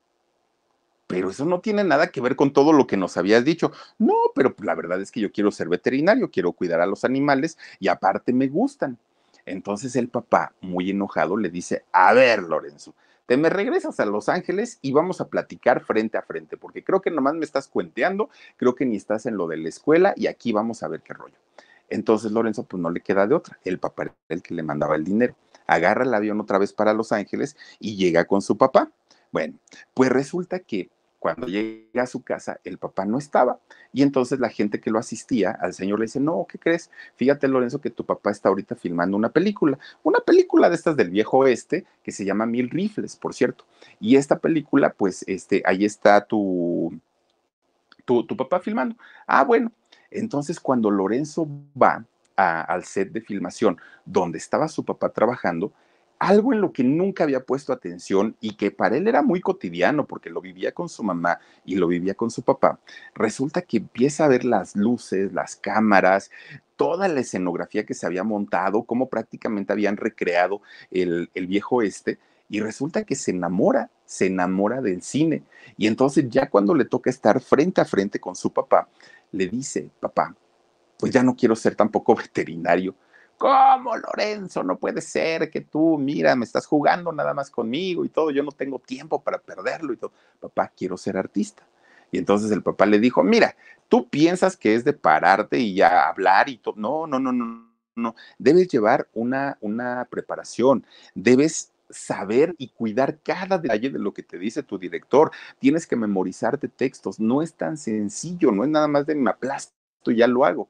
Pero eso no tiene nada que ver con todo lo que nos habías dicho. No, pero la verdad es que yo quiero ser veterinario, quiero cuidar a los animales y aparte me gustan. Entonces el papá, muy enojado, le dice, a ver, Lorenzo, te me regresas a Los Ángeles y vamos a platicar frente a frente, porque creo que nomás me estás cuenteando, creo que ni estás en lo de la escuela y aquí vamos a ver qué rollo. Entonces Lorenzo pues no le queda de otra, el papá era el que le mandaba el dinero, agarra el avión otra vez para Los Ángeles y llega con su papá. Bueno, pues resulta que cuando llega a su casa, el papá no estaba. Y entonces la gente que lo asistía al señor le dice, no, ¿qué crees? Fíjate, Lorenzo, que tu papá está ahorita filmando una película. Una película de estas del viejo oeste que se llama Mil Rifles, por cierto. Y esta película, pues, este, ahí está tu, tu, papá filmando. Ah, bueno. Entonces cuando Lorenzo va al set de filmación donde estaba su papá trabajando, algo en lo que nunca había puesto atención y que para él era muy cotidiano porque lo vivía con su mamá y lo vivía con su papá, resulta que empieza a ver las luces, las cámaras, toda la escenografía que se había montado, cómo prácticamente habían recreado el, viejo este y resulta que se enamora, se enamora del cine. Y entonces ya cuando le toca estar frente a frente con su papá, le dice, papá, pues ya no quiero ser tampoco veterinario, ¿Cómo, Lorenzo? No puede ser que tú, mira, me estás jugando nada más conmigo y todo, yo no tengo tiempo para perderlo y todo. Papá, quiero ser artista. Y entonces el papá le dijo, mira, tú piensas que es de pararte y ya hablar y todo. No, no, no, no, no. Debes llevar una, una preparación, debes saber y cuidar cada detalle de lo que te dice tu director. Tienes que memorizarte textos. No es tan sencillo, no es nada más de me aplasto y ya lo hago.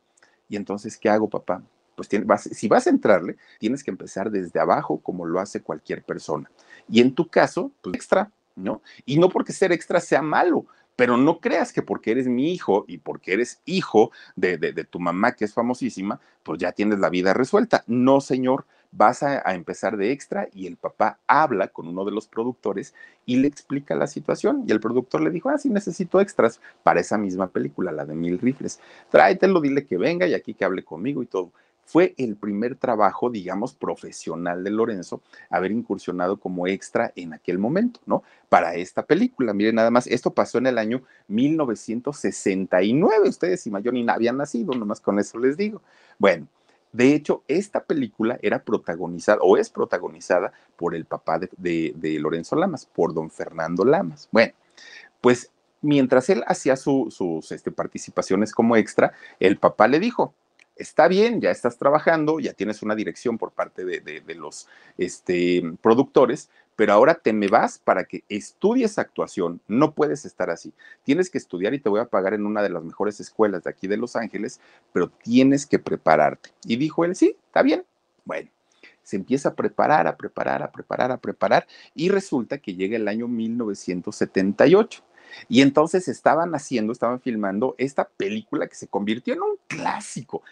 Y entonces, ¿qué hago, papá? pues si vas a entrarle, tienes que empezar desde abajo, como lo hace cualquier persona. Y en tu caso, pues extra, ¿no? Y no porque ser extra sea malo, pero no creas que porque eres mi hijo y porque eres hijo de, tu mamá, que es famosísima, pues ya tienes la vida resuelta. No, señor, vas a, empezar de extra y el papá habla con uno de los productores y le explica la situación. Y el productor le dijo, ah, sí, necesito extras para esa misma película, la de Mil Rifles. Tráetelo, dile que venga y aquí que hable conmigo y todo. Fue el primer trabajo, digamos, profesional de Lorenzo, haber incursionado como extra en aquel momento, ¿no? Para esta película. Miren, nada más, esto pasó en el año 1969. Ustedes y mayor ni habían nacido, nomás con eso les digo. Bueno, de hecho, esta película era protagonizada o es protagonizada por el papá de, Lorenzo Lamas, por don Fernando Lamas. Bueno, pues mientras él hacía sus este, participaciones como extra, el papá le dijo, está bien, ya estás trabajando, ya tienes una dirección por parte de, los este, productores, pero ahora te me vas para que estudies actuación. No puedes estar así. Tienes que estudiar y te voy a pagar en una de las mejores escuelas de aquí de Los Ángeles, pero tienes que prepararte. Y dijo él, sí, está bien. Bueno, se empieza a preparar, a preparar, a preparar, a preparar, y resulta que llega el año 1978 y entonces estaban haciendo, estaban filmando esta película que se convirtió en un clásico.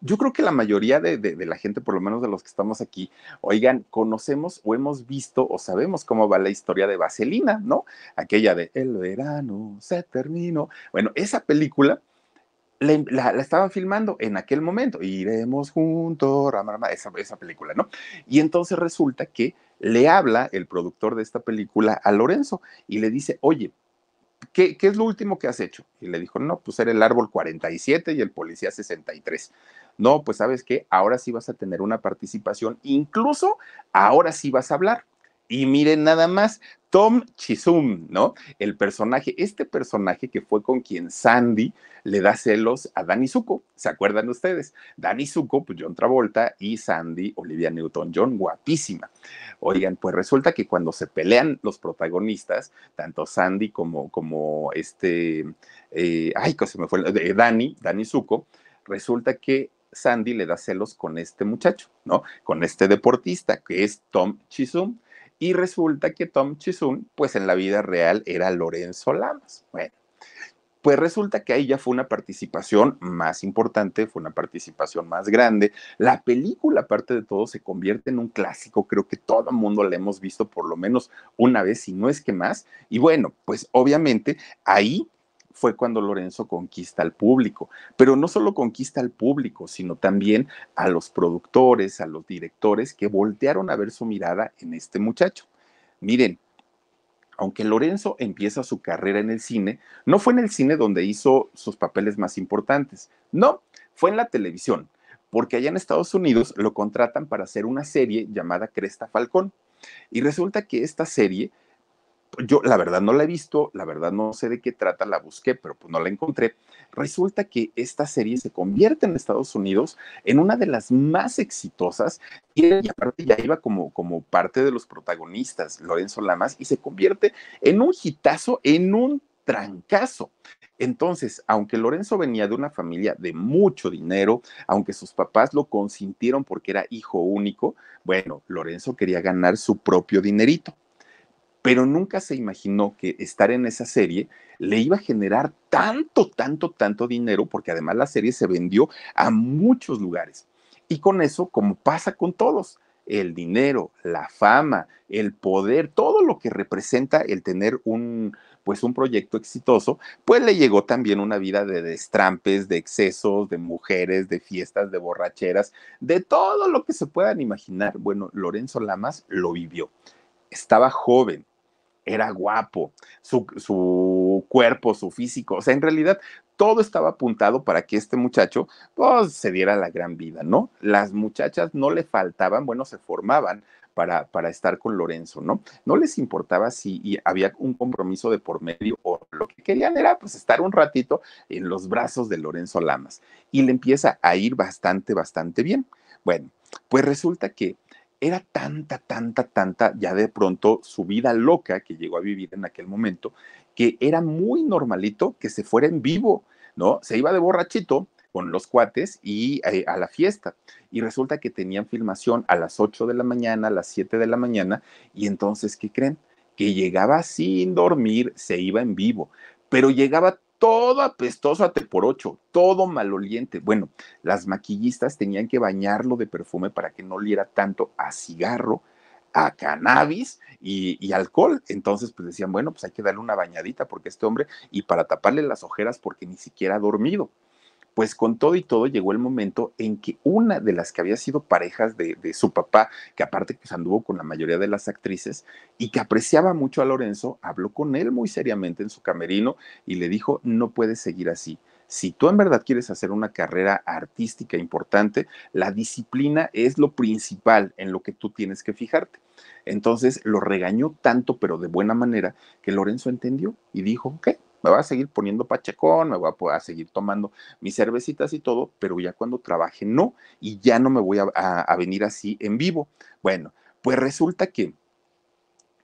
Yo creo que la mayoría de, la gente, por lo menos de los que estamos aquí, oigan, conocemos o hemos visto o sabemos cómo va la historia de Vaselina, ¿no? Aquella de El verano se terminó. Bueno, esa película la, la, estaban filmando en aquel momento. Iremos juntos, esa, esa película, ¿no? Y entonces resulta que le habla el productor de esta película a Lorenzo y le dice, oye, ¿qué, es lo último que has hecho? Y le dijo, no, pues era el árbol 47 y el policía 63. No, pues sabes qué, ahora sí vas a tener una participación, incluso ahora sí vas a hablar. Y miren nada más, Tom Chisum, ¿no? El personaje, este personaje que fue con quien Sandy le da celos a Danny Zuko, ¿se acuerdan ustedes? Danny Zuko, pues John Travolta y Sandy, Olivia Newton-John, guapísima. Oigan, pues resulta que cuando se pelean los protagonistas, tanto Sandy como, este, eh, ay, que se me fue, eh, Danny, Danny Zuko, resulta que Sandy le da celos con este muchacho, ¿no? Con este deportista que es Tom Chisum. Y resulta que Tom Chisun, pues en la vida real era Lorenzo Lamas. Bueno, pues resulta que ahí ya fue una participación más importante, fue una participación más grande. La película, aparte de todo, se convierte en un clásico, creo que todo el mundo la hemos visto por lo menos una vez, si no es que más. Y bueno, pues obviamente ahí fue cuando Lorenzo conquista al público, pero no solo conquista al público, sino también a los productores, a los directores que voltearon a ver su mirada en este muchacho. Miren, aunque Lorenzo empieza su carrera en el cine, no fue en el cine donde hizo sus papeles más importantes, no, fue en la televisión, porque allá en Estados Unidos lo contratan para hacer una serie llamada Cresta Falcón. Y resulta que esta serie yo la verdad no la he visto, la verdad no sé de qué trata, la busqué, pero pues no la encontré. Resulta que esta serie se convierte en Estados Unidos en una de las más exitosas y, aparte ya iba como, como parte de los protagonistas, Lorenzo Lamas, y se convierte en un hitazo, en un trancazo. Entonces, aunque Lorenzo venía de una familia de mucho dinero, aunque sus papás lo consintieron porque era hijo único, bueno, Lorenzo quería ganar su propio dinerito pero nunca se imaginó que estar en esa serie le iba a generar tanto, tanto, tanto dinero, porque además la serie se vendió a muchos lugares. Y con eso, como pasa con todos, el dinero, la fama, el poder, todo lo que representa el tener un, pues un proyecto exitoso, pues le llegó también una vida de destrampes, de excesos, de mujeres, de fiestas, de borracheras, de todo lo que se puedan imaginar. Bueno, Lorenzo Lamas lo vivió. Estaba joven, era guapo, su, cuerpo, su físico, o sea, en realidad todo estaba apuntado para que este muchacho pues, se diera la gran vida, ¿no? Las muchachas no le faltaban, bueno, se formaban. Para, para estar con Lorenzo, ¿no? No les importaba si había un compromiso de por medio o lo que querían era pues estar un ratito en los brazos de Lorenzo Lamas y le empieza a ir bastante, bastante bien. Bueno, pues resulta que era tanta, tanta, tanta, ya de pronto su vida loca que llegó a vivir en aquel momento, que era muy normalito que se fuera en vivo, ¿no? Se iba de borrachito con los cuates y eh, a la fiesta. Y resulta que tenían filmación a las 8 de la mañana, a las 7 de la mañana, y entonces, ¿qué creen? Que llegaba sin dormir, se iba en vivo, pero llegaba todo apestoso a te por ocho, todo maloliente. Bueno, las maquillistas tenían que bañarlo de perfume para que no oliera tanto a cigarro, a cannabis y, y, alcohol. Entonces, pues decían, bueno, pues hay que darle una bañadita porque este hombre, y para taparle las ojeras porque ni siquiera ha dormido pues con todo y todo llegó el momento en que una de las que había sido parejas de, su papá, que aparte se pues, anduvo con la mayoría de las actrices y que apreciaba mucho a Lorenzo, habló con él muy seriamente en su camerino y le dijo, no puedes seguir así. Si tú en verdad quieres hacer una carrera artística importante, la disciplina es lo principal en lo que tú tienes que fijarte. Entonces lo regañó tanto, pero de buena manera, que Lorenzo entendió y dijo, ok, me voy a seguir poniendo pachecón, me voy a, seguir tomando mis cervecitas y todo, pero ya cuando trabaje no, y ya no me voy a, venir así en vivo. Bueno, pues resulta que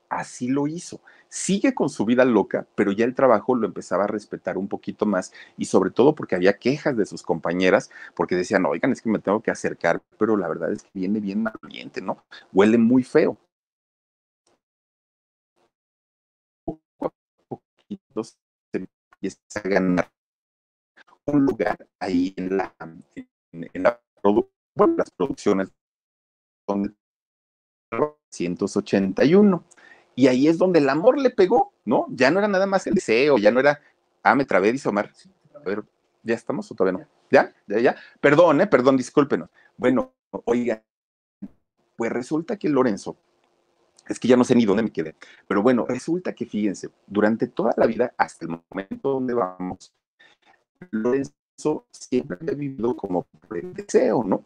así lo hizo. Sigue con su vida loca, pero ya el trabajo lo empezaba a respetar un poquito más y sobre todo porque había quejas de sus compañeras porque decían, oigan, es que me tengo que acercar, pero la verdad es que viene bien malviente ¿no? Huele muy feo. poquito y a ganar un lugar ahí en la, en, la las producciones son 181. Y ahí es donde el amor le pegó, ¿no? Ya no era nada más el deseo, ya no era, ah, me trabé, dice Omar. A ver, ¿ya estamos o todavía no? ¿Ya? ¿Ya? ¿Ya? Perdón, eh, perdón, discúlpenos. Bueno, oiga, pues resulta que Lorenzo es que ya no sé ni dónde me quedé. Pero bueno, resulta que fíjense, durante toda la vida, hasta el momento donde vamos, Lorenzo siempre ha vivido como por el deseo, ¿no?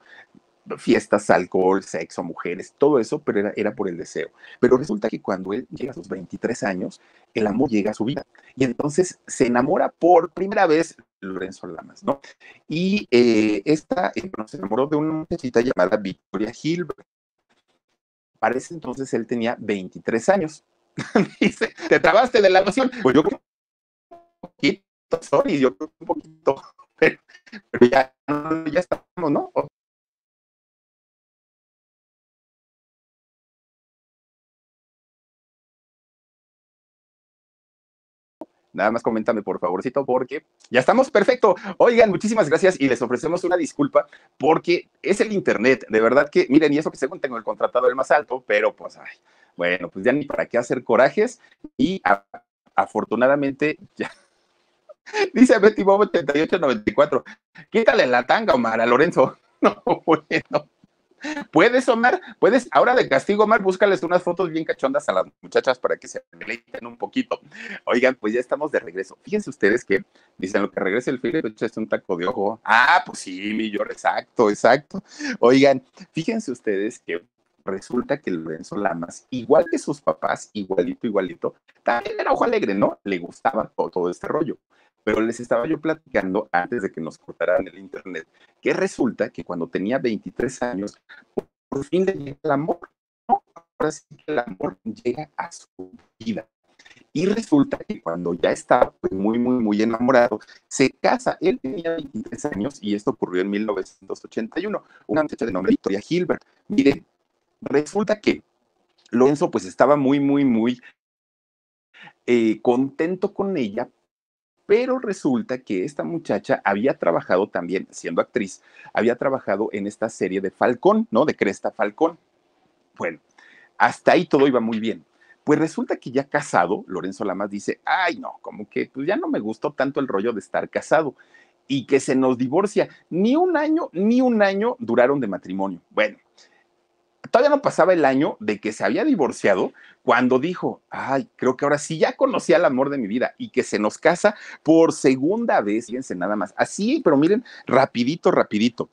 Fiestas, alcohol, sexo, mujeres, todo eso, pero era, por el deseo. Pero resulta que cuando él llega a sus 23 años, el amor llega a su vida. Y entonces se enamora por primera vez Lorenzo Lamas, ¿no? Y eh, esta, eh, se enamoró de una muchachita llamada Victoria Gilbert para ese entonces él tenía 23 años. Dice, te trabaste de la noción. Pues yo creo un poquito, sorry, yo un poquito, pero, ya, ya estamos, ¿no? Nada más coméntame por favorcito porque ya estamos perfecto. Oigan, muchísimas gracias y les ofrecemos una disculpa porque es el internet. De verdad que, miren, y eso que según tengo el contratado el más alto, pero pues, ay, bueno, pues ya ni para qué hacer corajes y afortunadamente ya. Dice Betty Bob 8894, quítale la tanga, Omar, a Lorenzo. No, bueno. Puedes, Omar, puedes, ahora de castigo, Omar, búscales unas fotos bien cachondas a las muchachas para que se deleiten un poquito. Oigan, pues ya estamos de regreso. Fíjense ustedes que dicen lo que regrese el filo, es un taco de ojo. Ah, pues sí, mi exacto, exacto. Oigan, fíjense ustedes que resulta que Lorenzo Lamas, igual que sus papás, igualito, igualito, también era ojo alegre, ¿no? Le gustaba todo este rollo. Pero les estaba yo platicando antes de que nos cortaran el internet, que resulta que cuando tenía 23 años, por fin le el amor. Ahora sí que el amor llega a su vida. Y resulta que cuando ya estaba pues, muy, muy, muy enamorado, se casa. Él tenía 23 años y esto ocurrió en 1981. Una muchacha de nombre Victoria Gilbert. Miren, resulta que Lorenzo pues estaba muy, muy, muy eh, contento con ella pero resulta que esta muchacha había trabajado también, siendo actriz, había trabajado en esta serie de Falcón, ¿no? De Cresta Falcón. Bueno, hasta ahí todo iba muy bien. Pues resulta que ya casado, Lorenzo Lamas dice, ay no, como que pues ya no me gustó tanto el rollo de estar casado y que se nos divorcia. Ni un año, ni un año duraron de matrimonio. Bueno, todavía no pasaba el año de que se había divorciado cuando dijo, ay, creo que ahora sí ya conocía al amor de mi vida y que se nos casa por segunda vez, fíjense nada más, así, pero miren, rapidito, rapidito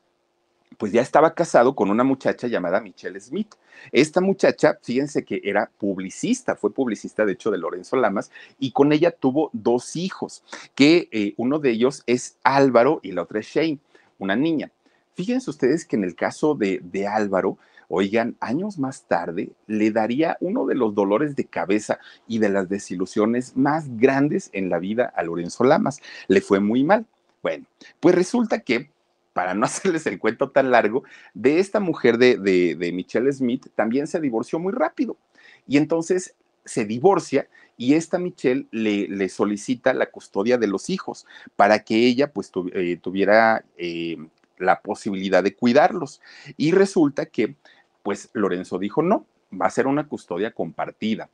pues ya estaba casado con una muchacha llamada Michelle Smith. Esta muchacha, fíjense que era publicista, fue publicista de hecho de Lorenzo Lamas, y con ella tuvo dos hijos, que eh, uno de ellos es Álvaro y la otra es Shane, una niña. Fíjense ustedes que en el caso de Álvaro, Oigan, años más tarde le daría uno de los dolores de cabeza y de las desilusiones más grandes en la vida a Lorenzo Lamas. Le fue muy mal. Bueno, pues resulta que para no hacerles el cuento tan largo, de esta mujer de, Michelle Smith también se divorció muy rápido. Y entonces se divorcia y esta Michelle le, le solicita la custodia de los hijos para que ella pues eh, tuviera eh, la posibilidad de cuidarlos. Y resulta que pues Lorenzo dijo, no, va a ser una custodia compartida.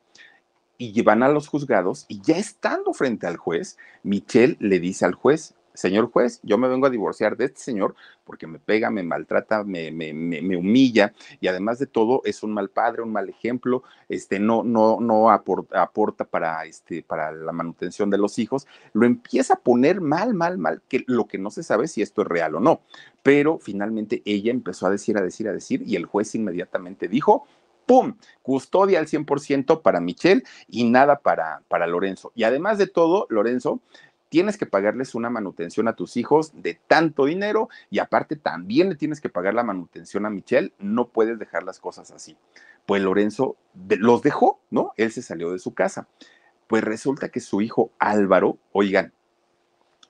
Y llevan a los juzgados y ya estando frente al juez, Michelle le dice al juez, señor juez, yo me vengo a divorciar de este señor porque me pega, me maltrata, me, me, humilla y además de todo es un mal padre, un mal ejemplo, este, no, no, no aporta, aporta para, este, para la manutención de los hijos, lo empieza a poner mal, mal, mal, que lo que no se sabe si esto es real o no. Pero finalmente ella empezó a decir, a decir, a decir y el juez inmediatamente dijo, ¡pum! Custodia al 100% para Michelle y nada para, para Lorenzo. Y además de todo, Lorenzo tienes que pagarles una manutención a tus hijos de tanto dinero y aparte también le tienes que pagar la manutención a Michelle, no puedes dejar las cosas así. Pues Lorenzo los dejó, ¿no? Él se salió de su casa. Pues resulta que su hijo Álvaro, oigan,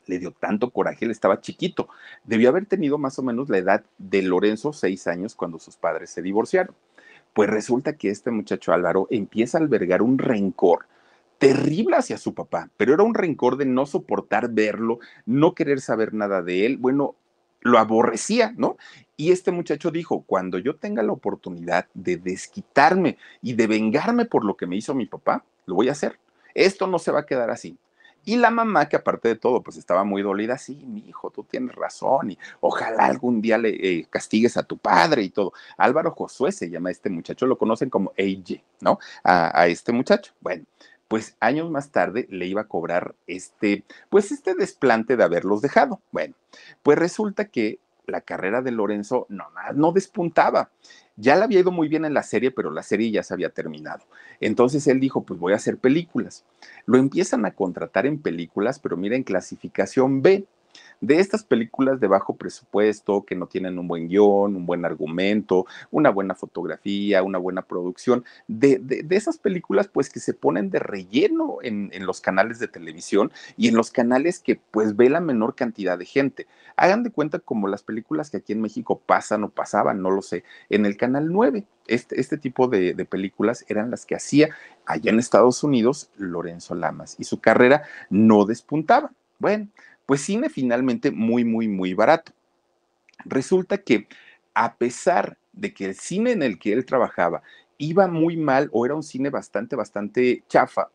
le dio tanto coraje, él estaba chiquito. Debió haber tenido más o menos la edad de Lorenzo, seis años, cuando sus padres se divorciaron. Pues resulta que este muchacho Álvaro empieza a albergar un rencor terrible hacia su papá, pero era un rencor de no soportar verlo, no querer saber nada de él. Bueno, lo aborrecía, ¿no? Y este muchacho dijo, cuando yo tenga la oportunidad de desquitarme y de vengarme por lo que me hizo mi papá, lo voy a hacer. Esto no se va a quedar así. Y la mamá, que aparte de todo, pues estaba muy dolida, sí, mi hijo, tú tienes razón, y ojalá algún día le eh, castigues a tu padre y todo. Álvaro Josué se llama este muchacho, lo conocen como AJ, ¿no? a este muchacho. Bueno, pues años más tarde le iba a cobrar este, pues este desplante de haberlos dejado. Bueno, pues resulta que la carrera de Lorenzo no, no despuntaba. Ya le había ido muy bien en la serie, pero la serie ya se había terminado. Entonces él dijo, pues voy a hacer películas. Lo empiezan a contratar en películas, pero miren, clasificación B de estas películas de bajo presupuesto que no tienen un buen guión, un buen argumento, una buena fotografía, una buena producción, de, esas películas pues que se ponen de relleno en, los canales de televisión y en los canales que pues ve la menor cantidad de gente. Hagan de cuenta como las películas que aquí en México pasan o pasaban, no lo sé, en el Canal 9. Este, este tipo de, de películas eran las que hacía allá en Estados Unidos Lorenzo Lamas y su carrera no despuntaba. Bueno, pues cine finalmente muy, muy, muy barato. Resulta que a pesar de que el cine en el que él trabajaba iba muy mal o era un cine bastante, bastante chafa,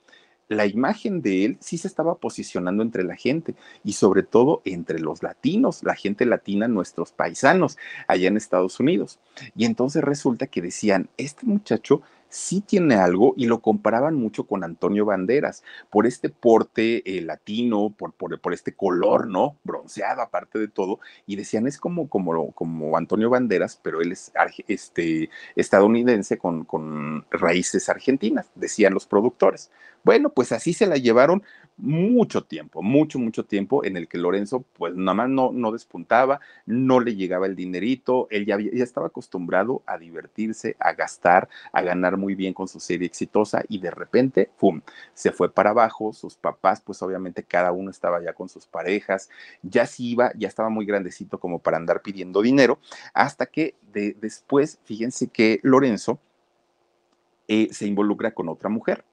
la imagen de él sí se estaba posicionando entre la gente y sobre todo entre los latinos, la gente latina, nuestros paisanos allá en Estados Unidos. Y entonces resulta que decían, este muchacho sí tiene algo y lo comparaban mucho con Antonio Banderas por este porte eh, latino, por, por, este color, ¿no? Bronceado aparte de todo, y decían es como, como, como Antonio Banderas, pero él es este, estadounidense con, con raíces argentinas, decían los productores. Bueno, pues así se la llevaron mucho tiempo, mucho, mucho tiempo en el que Lorenzo pues nada más no, no despuntaba, no le llegaba el dinerito, él ya, ya, estaba acostumbrado a divertirse, a gastar, a ganar muy bien con su serie exitosa y de repente, ¡pum!, se fue para abajo, sus papás pues obviamente cada uno estaba ya con sus parejas, ya se iba, ya estaba muy grandecito como para andar pidiendo dinero, hasta que de, después, fíjense que Lorenzo eh, se involucra con otra mujer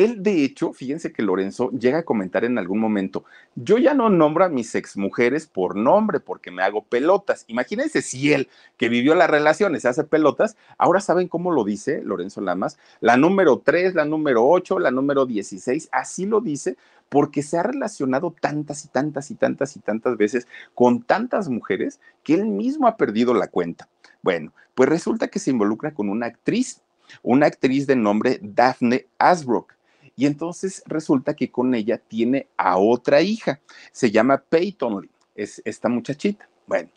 él, de hecho, fíjense que Lorenzo llega a comentar en algún momento, yo ya no nombro a mis exmujeres por nombre porque me hago pelotas. Imagínense si él, que vivió las relaciones, se hace pelotas, ahora saben cómo lo dice Lorenzo Lamas, la número 3, la número 8, la número 16, así lo dice porque se ha relacionado tantas y tantas y tantas y tantas veces con tantas mujeres que él mismo ha perdido la cuenta. Bueno, pues resulta que se involucra con una actriz, una actriz de nombre Daphne Asbrook y entonces resulta que con ella tiene a otra hija, se llama Peyton Lee, es esta muchachita. Bueno,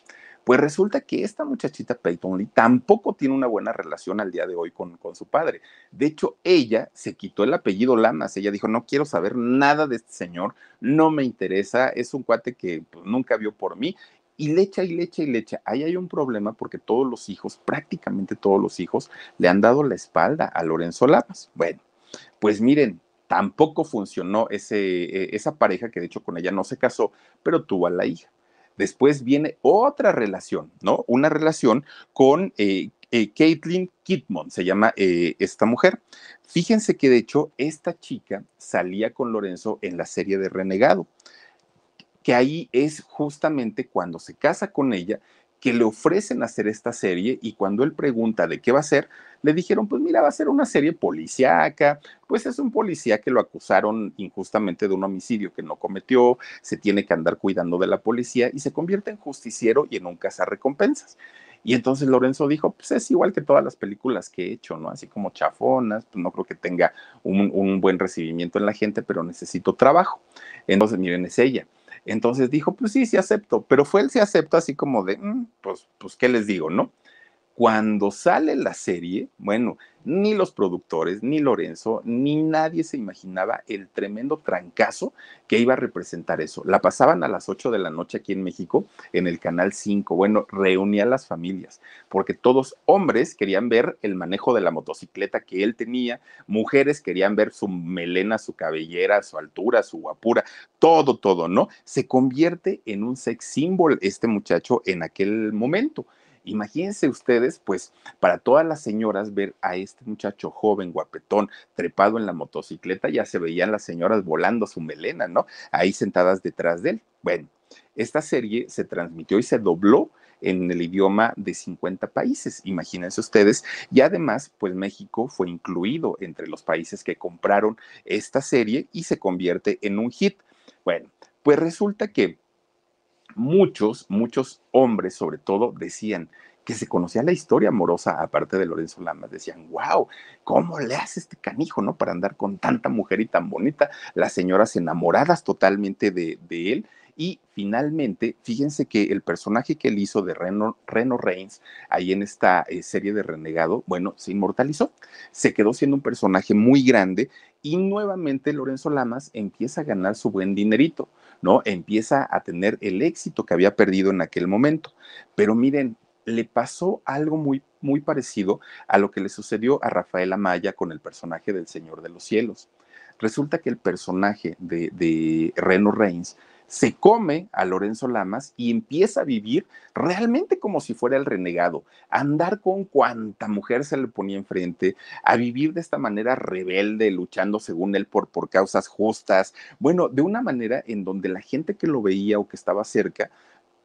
pues resulta que esta muchachita Peyton Lee tampoco tiene una buena relación al día de hoy con, su padre. De hecho, ella se quitó el apellido Lamas. Ella dijo, no quiero saber nada de este señor, no me interesa, es un cuate que pues, nunca vio por mí. Y lecha y lecha y lecha. Ahí hay un problema porque todos los hijos, prácticamente todos los hijos, le han dado la espalda a Lorenzo Lamas. Bueno, pues miren, Tampoco funcionó ese, e, esa pareja que de hecho con ella no se casó, pero tuvo a la hija. Después viene otra relación, ¿no? Una relación con eh, eh, Caitlin Kidmon, se llama eh, esta mujer. Fíjense que de hecho esta chica salía con Lorenzo en la serie de Renegado, que ahí es justamente cuando se casa con ella que le ofrecen hacer esta serie y cuando él pregunta de qué va a ser, le dijeron, pues mira, va a ser una serie policíaca, pues es un policía que lo acusaron injustamente de un homicidio que no cometió, se tiene que andar cuidando de la policía y se convierte en justiciero y en un cazarrecompensas. Y entonces Lorenzo dijo, pues es igual que todas las películas que he hecho, ¿no? Así como chafonas, pues no creo que tenga un, un buen recibimiento en la gente, pero necesito trabajo. Entonces, miren, es ella. Entonces dijo, pues sí, sí acepto, pero fue el sí acepto así como de, mm, pues, pues, ¿qué les digo, no? Cuando sale la serie, bueno, ni los productores, ni Lorenzo, ni nadie se imaginaba el tremendo trancazo que iba a representar eso. La pasaban a las 8 de la noche aquí en México, en el Canal 5. Bueno, reunía a las familias, porque todos hombres querían ver el manejo de la motocicleta que él tenía, mujeres querían ver su melena, su cabellera, su altura, su guapura, todo, todo, ¿no? Se convierte en un sex symbol este muchacho en aquel momento. Imagínense ustedes, pues, para todas las señoras ver a este muchacho joven, guapetón, trepado en la motocicleta, ya se veían las señoras volando su melena, ¿no? Ahí sentadas detrás de él. Bueno, esta serie se transmitió y se dobló en el idioma de 50 países, imagínense ustedes. Y además, pues México fue incluido entre los países que compraron esta serie y se convierte en un hit. Bueno, pues resulta que muchos, muchos hombres sobre todo decían que se conocía la historia amorosa, aparte de Lorenzo Lamas, decían, wow, ¿cómo le hace este canijo, no? Para andar con tanta mujer y tan bonita, las señoras enamoradas totalmente de, él. Y finalmente, fíjense que el personaje que él hizo de Reno, Reno Reigns, ahí en esta eh, serie de Renegado, bueno, se inmortalizó, se quedó siendo un personaje muy grande y nuevamente Lorenzo Lamas empieza a ganar su buen dinerito. ¿no? Empieza a tener el éxito que había perdido en aquel momento. Pero miren, le pasó algo muy, muy parecido a lo que le sucedió a Rafael Amaya con el personaje del Señor de los Cielos. Resulta que el personaje de, de Reno Reigns se come a Lorenzo Lamas y empieza a vivir realmente como si fuera el renegado, a andar con cuanta mujer se le ponía enfrente, a vivir de esta manera rebelde, luchando según él por, por causas justas, bueno, de una manera en donde la gente que lo veía o que estaba cerca,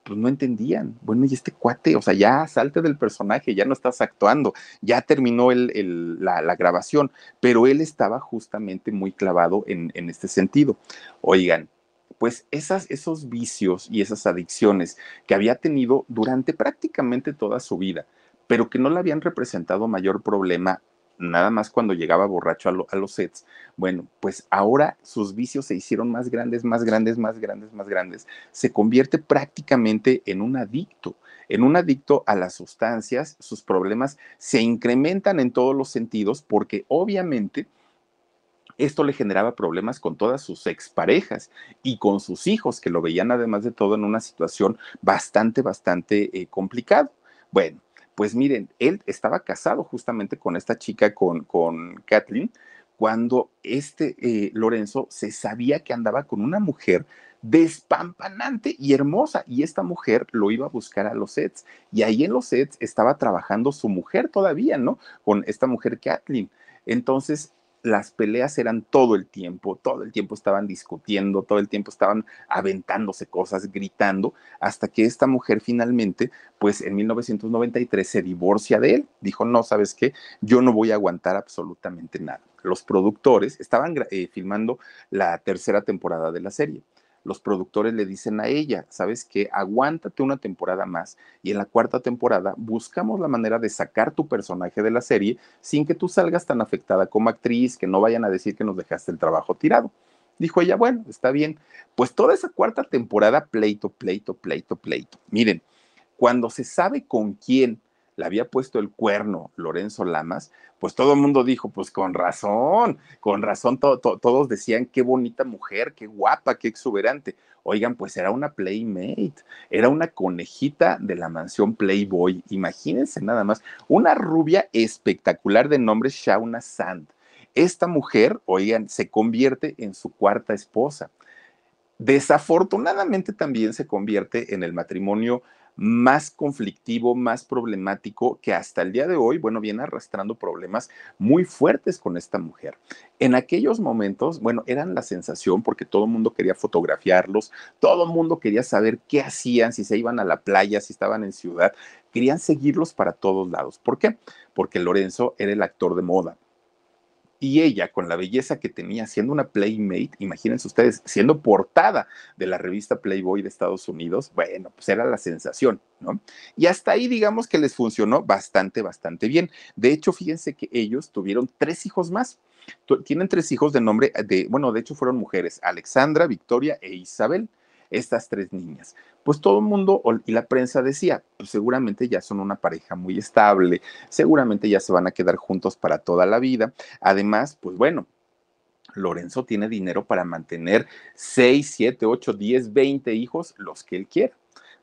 pues no entendían. Bueno, y este cuate, o sea, ya salte del personaje, ya no estás actuando, ya terminó la, grabación, pero él estaba justamente muy clavado en este sentido. Oigan, pues esas, esos vicios y esas adicciones que había tenido durante prácticamente toda su vida, pero que no le habían representado mayor problema nada más cuando llegaba borracho a, a, los sets. Bueno, pues ahora sus vicios se hicieron más grandes, más grandes, más grandes, más grandes. Se convierte prácticamente en un adicto, en un adicto a las sustancias. Sus problemas se incrementan en todos los sentidos porque obviamente esto le generaba problemas con todas sus exparejas y con sus hijos, que lo veían además de todo en una situación bastante, bastante eh, complicada. Bueno, pues miren, él estaba casado justamente con esta chica, con, con Kathleen, cuando este eh, Lorenzo se sabía que andaba con una mujer despampanante y hermosa. Y esta mujer lo iba a buscar a los sets. Y ahí en los sets estaba trabajando su mujer todavía, ¿no? Con esta mujer Kathleen. Entonces, las peleas eran todo el tiempo, todo el tiempo estaban discutiendo, todo el tiempo estaban aventándose cosas, gritando, hasta que esta mujer finalmente, pues en 1993 se divorcia de él, dijo, no, sabes qué, yo no voy a aguantar absolutamente nada. Los productores estaban eh, filmando la tercera temporada de la serie los productores le dicen a ella, sabes qué? aguántate una temporada más y en la cuarta temporada buscamos la manera de sacar tu personaje de la serie sin que tú salgas tan afectada como actriz, que no vayan a decir que nos dejaste el trabajo tirado. Dijo ella, bueno, está bien. Pues toda esa cuarta temporada, pleito, pleito, pleito, pleito. Miren, cuando se sabe con quién le había puesto el cuerno Lorenzo Lamas, pues todo el mundo dijo, pues con razón, con razón, todos decían, qué bonita mujer, qué guapa, qué exuberante. Oigan, pues era una playmate, era una conejita de la mansión Playboy, imagínense nada más, una rubia espectacular de nombre Shauna Sand. Esta mujer, oigan, se convierte en su cuarta esposa. Desafortunadamente también se convierte en el matrimonio más conflictivo, más problemático, que hasta el día de hoy, bueno, viene arrastrando problemas muy fuertes con esta mujer. En aquellos momentos, bueno, eran la sensación porque todo el mundo quería fotografiarlos, todo el mundo quería saber qué hacían, si se iban a la playa, si estaban en ciudad, querían seguirlos para todos lados. ¿Por qué? Porque Lorenzo era el actor de moda y ella, con la belleza que tenía, siendo una Playmate, imagínense ustedes, siendo portada de la revista Playboy de Estados Unidos, bueno, pues era la sensación, ¿no? Y hasta ahí, digamos que les funcionó bastante, bastante bien. De hecho, fíjense que ellos tuvieron tres hijos más. Tienen tres hijos de nombre, de, bueno, de hecho fueron mujeres, Alexandra, Victoria e Isabel estas tres niñas pues todo el mundo y la prensa decía, pues seguramente ya son una pareja muy estable, seguramente ya se van a quedar juntos para toda la vida. Además, pues bueno, Lorenzo tiene dinero para mantener 6, 7, 8, 10, 20 hijos, los que él quiera.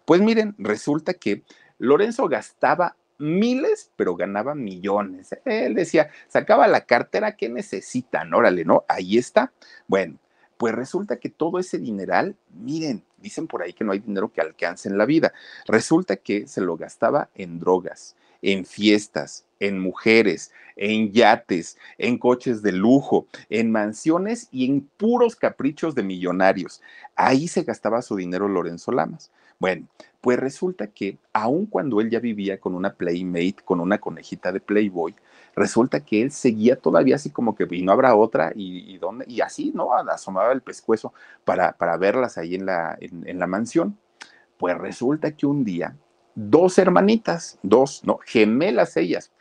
Pues miren, resulta que Lorenzo gastaba miles, pero ganaba millones. Él decía, sacaba la cartera que necesitan, órale, ¿no? Ahí está. Bueno, pues resulta que todo ese dineral, miren, dicen por ahí que no hay dinero que alcance en la vida. Resulta que se lo gastaba en drogas, en fiestas, en mujeres, en yates, en coches de lujo, en mansiones y en puros caprichos de millonarios. Ahí se gastaba su dinero Lorenzo Lamas. Bueno, pues resulta que aun cuando él ya vivía con una Playmate, con una conejita de Playboy, Resulta que él seguía todavía así como que, y no habrá otra, y, y así, ¿no? Asomaba el pescuezo para, para verlas ahí en la, en, en la mansión. Pues resulta que un día, dos hermanitas, dos, ¿no? Gemelas ellas,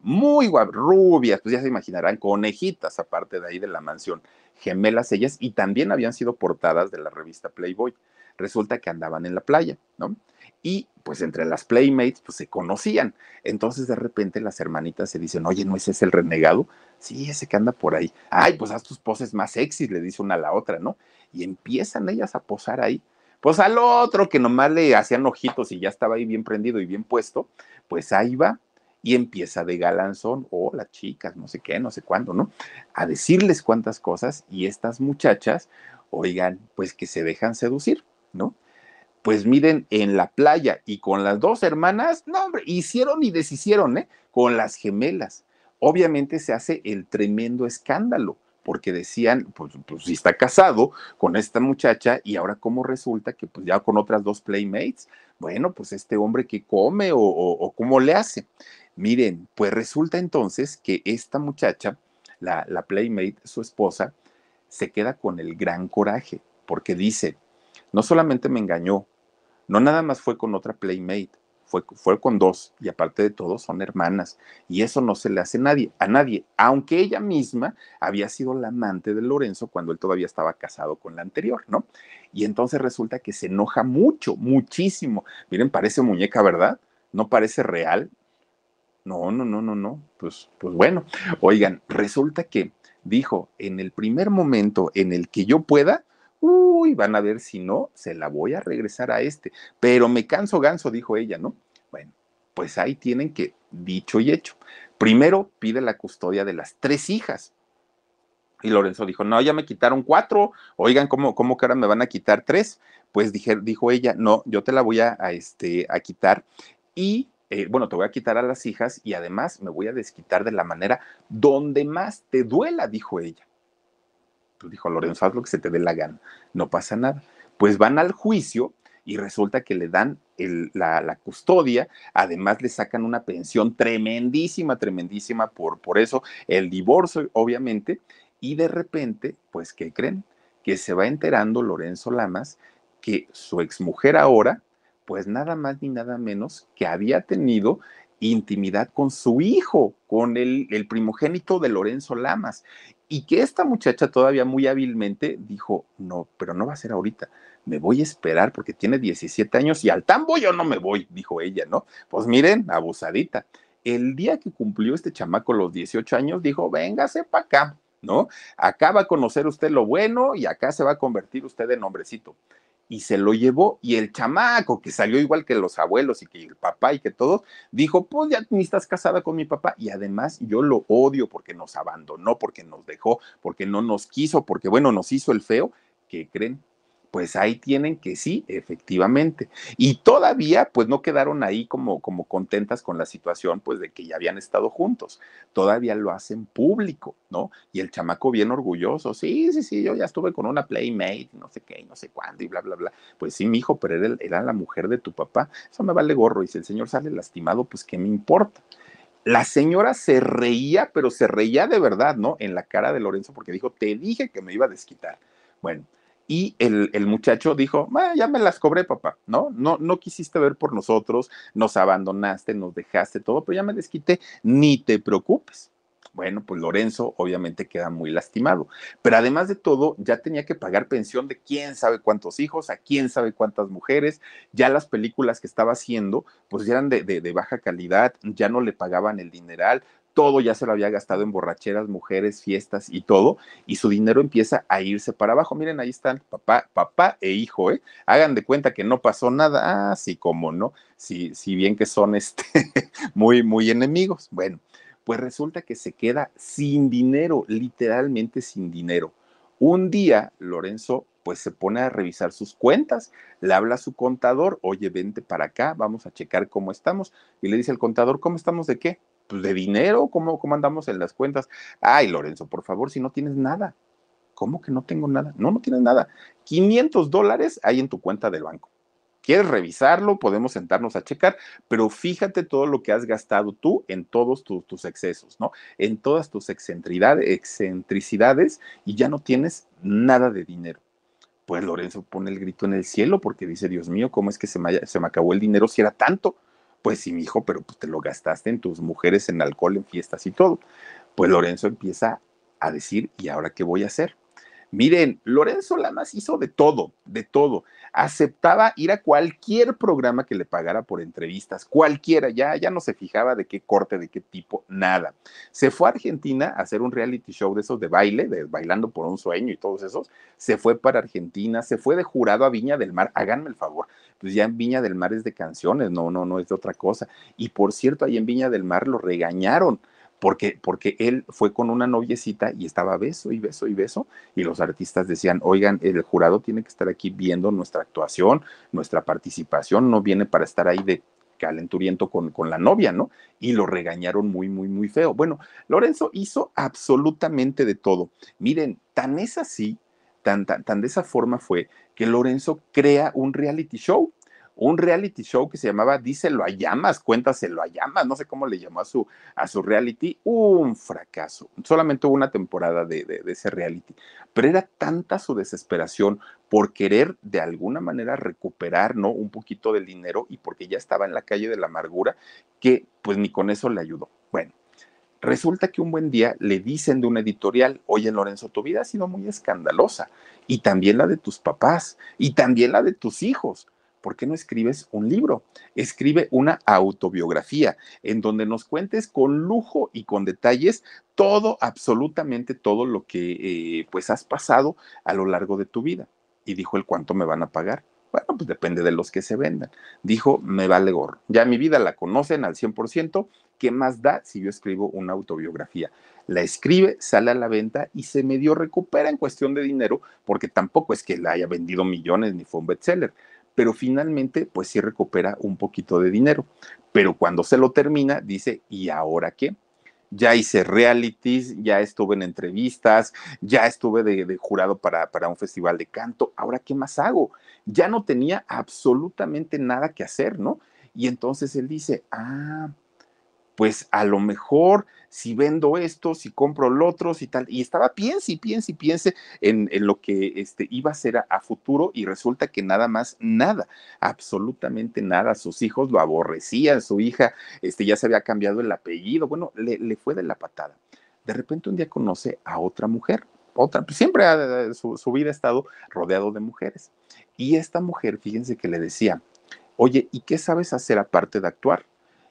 muy guapas, rubias, pues ya se imaginarán, conejitas aparte de ahí de la mansión, gemelas ellas, y también habían sido portadas de la revista Playboy resulta que andaban en la playa, ¿no? Y pues entre las playmates, pues se conocían. Entonces de repente las hermanitas se dicen, oye, ¿no ese es el renegado? Sí, ese que anda por ahí. Ay, pues haz tus poses más sexys, le dice una a la otra, ¿no? Y empiezan ellas a posar ahí. Pues al otro que nomás le hacían ojitos y ya estaba ahí bien prendido y bien puesto, pues ahí va y empieza de galanzón, Hola, oh, chicas, no sé qué, no sé cuándo, ¿no? A decirles cuántas cosas y estas muchachas, oigan, pues que se dejan seducir. ¿no? Pues miren, en la playa y con las dos hermanas, no, hombre, hicieron y deshicieron, ¿eh? Con las gemelas. Obviamente se hace el tremendo escándalo, porque decían, pues, pues si está casado con esta muchacha y ahora cómo resulta que pues ya con otras dos playmates, bueno, pues este hombre que come o, cómo le hace. Miren, pues resulta entonces que esta muchacha, la, la playmate, su esposa, se queda con el gran coraje, porque dice, no solamente me engañó, no nada más fue con otra playmate, fue, fue, con dos, y aparte de todo son hermanas, y eso no se le hace a nadie, a nadie, aunque ella misma había sido la amante de Lorenzo cuando él todavía estaba casado con la anterior, ¿no? Y entonces resulta que se enoja mucho, muchísimo. Miren, parece muñeca, ¿verdad? No parece real. No, no, no, no, no. Pues, pues bueno, oigan, resulta que dijo, en el primer momento en el que yo pueda, Uy, van a ver si no, se la voy a regresar a este. Pero me canso ganso, dijo ella, ¿no? Bueno, pues ahí tienen que, dicho y hecho. Primero pide la custodia de las tres hijas. Y Lorenzo dijo, no, ya me quitaron cuatro. Oigan, ¿cómo, cómo que ahora me van a quitar tres? Pues dijo ella, no, yo te la voy a, este, a quitar. Y eh, bueno, te voy a quitar a las hijas y además me voy a desquitar de la manera donde más te duela, dijo ella. Pues, dijo Lorenzo, haz lo que se te dé la gana, no pasa nada. Pues van al juicio y resulta que le dan la, custodia, además le sacan una pensión tremendísima, tremendísima por, por eso, el divorcio, obviamente, y de repente, pues, ¿qué creen? Que se va enterando Lorenzo Lamas que su exmujer ahora, pues nada más ni nada menos que había tenido intimidad con su hijo, con el, el primogénito de Lorenzo Lamas y que esta muchacha todavía muy hábilmente dijo, no, pero no va a ser ahorita, me voy a esperar porque tiene 17 años y al tambo yo no me voy, dijo ella, ¿no? Pues miren, abusadita. El día que cumplió este chamaco los 18 años, dijo, véngase para acá, ¿no? Acá va a conocer usted lo bueno y acá se va a convertir usted en hombrecito y se lo llevó. Y el chamaco, que salió igual que los abuelos y que el papá y que todos, dijo, pues ya ni estás casada con mi papá. Y además yo lo odio porque nos abandonó, porque nos dejó, porque no nos quiso, porque bueno, nos hizo el feo. que creen? pues ahí tienen que sí, efectivamente. Y todavía, pues no quedaron ahí como, como contentas con la situación, pues de que ya habían estado juntos. Todavía lo hacen público, ¿no? Y el chamaco bien orgulloso, sí, sí, sí, yo ya estuve con una playmate, no sé qué, no sé cuándo, y bla, bla, bla. Pues sí, mi hijo, pero era la mujer de tu papá. Eso me vale gorro. Y si el señor sale lastimado, pues qué me importa. La señora se reía, pero se reía de verdad, ¿no? En la cara de Lorenzo, porque dijo, te dije que me iba a desquitar. Bueno, y el, muchacho dijo, ah, ya me las cobré, papá, ¿no? ¿no? No quisiste ver por nosotros, nos abandonaste, nos dejaste todo, pero ya me desquité, ni te preocupes. Bueno, pues Lorenzo obviamente queda muy lastimado, pero además de todo, ya tenía que pagar pensión de quién sabe cuántos hijos, a quién sabe cuántas mujeres, ya las películas que estaba haciendo, pues ya eran de baja calidad, ya no le pagaban el dineral, todo ya se lo había gastado en borracheras, mujeres, fiestas y todo, y su dinero empieza a irse para abajo. Miren, ahí están papá, papá e hijo, ¿eh? Hagan de cuenta que no pasó nada. Así ah, como no. Si bien que son este, muy, muy enemigos. Bueno, pues resulta que se queda sin dinero, literalmente sin dinero. Un día, Lorenzo pues se pone a revisar sus cuentas, le habla a su contador, oye, vente para acá, vamos a checar cómo estamos, y le dice el contador, ¿cómo estamos de qué? Pues, de dinero, ¿Cómo, ¿cómo andamos en las cuentas? Ay, Lorenzo, por favor, si no tienes nada. ¿Cómo que no tengo nada? No, no tienes nada. 500 dólares hay en tu cuenta del banco. ¿Quieres revisarlo? Podemos sentarnos a checar, pero fíjate todo lo que has gastado tú en todos tus excesos, ¿no? En todas tus excentricidades y ya no tienes nada de dinero. Pues Lorenzo pone el grito en el cielo porque dice, Dios mío, ¿cómo es que se se me acabó el dinero si era tanto? Pues sí, hijo, pero pues, te lo gastaste en tus mujeres, en alcohol, en fiestas y todo. Pues Lorenzo empieza a decir, ¿y ahora qué voy a hacer? Miren, Lorenzo Lamas hizo de todo, de todo aceptaba ir a cualquier programa que le pagara por entrevistas, cualquiera, ya, ya no se fijaba de qué corte, de qué tipo, nada. Se fue a Argentina a hacer un reality show de esos de baile, de bailando por un sueño y todos esos. Se fue para Argentina, se fue de jurado a Viña del Mar, háganme el favor. Pues ya en Viña del Mar es de canciones, no, no, no es de otra cosa. Y por cierto, ahí en Viña del Mar lo regañaron porque, él fue con una noviecita y estaba beso y beso y beso, y los artistas decían, oigan, el jurado tiene que estar aquí viendo nuestra actuación, nuestra participación, no viene para estar ahí de calenturiento con, con la novia, ¿no? Y lo regañaron muy, muy, muy feo. Bueno, Lorenzo hizo absolutamente de todo. Miren, tan es así, tan, tan, tan de esa forma fue que Lorenzo crea un reality show un reality show que se llamaba Díselo a llamas, cuéntaselo a llamas, no sé cómo le llamó a su, a su reality, un fracaso. Solamente hubo una temporada de, ese reality, pero era tanta su desesperación por querer de alguna manera recuperar ¿no? un poquito del dinero y porque ya estaba en la calle de la amargura, que pues ni con eso le ayudó. Bueno, Resulta que un buen día le dicen de una editorial, oye Lorenzo, tu vida ha sido muy escandalosa, y también la de tus papás, y también la de tus hijos. ¿por qué no escribes un libro? Escribe una autobiografía en donde nos cuentes con lujo y con detalles todo, absolutamente todo lo que eh, pues has pasado a lo largo de tu vida. Y dijo el cuánto me van a pagar. Bueno, pues depende de los que se vendan. Dijo, me vale gorro. Ya mi vida la conocen al 100%. ¿Qué más da si yo escribo una autobiografía? La escribe, sale a la venta y se medio recupera en cuestión de dinero, porque tampoco es que la haya vendido millones ni fue un bestseller pero finalmente pues sí recupera un poquito de dinero. Pero cuando se lo termina, dice, ¿y ahora qué? Ya hice realities, ya estuve en entrevistas, ya estuve de, jurado para, para un festival de canto, ahora qué más hago? Ya no tenía absolutamente nada que hacer, ¿no? Y entonces él dice, ah, pues a lo mejor si vendo esto, si compro lo otro, si tal. Y estaba piense y piense y piense en, lo que este, iba a ser a, futuro y resulta que nada más, nada, absolutamente nada. Sus hijos lo aborrecían, su hija este, ya se había cambiado el apellido, bueno, le, fue de la patada. De repente un día conoce a otra mujer, otra, pues siempre eh, su, su, vida ha estado rodeado de mujeres. Y esta mujer, fíjense que le decía, oye, ¿y qué sabes hacer aparte de actuar?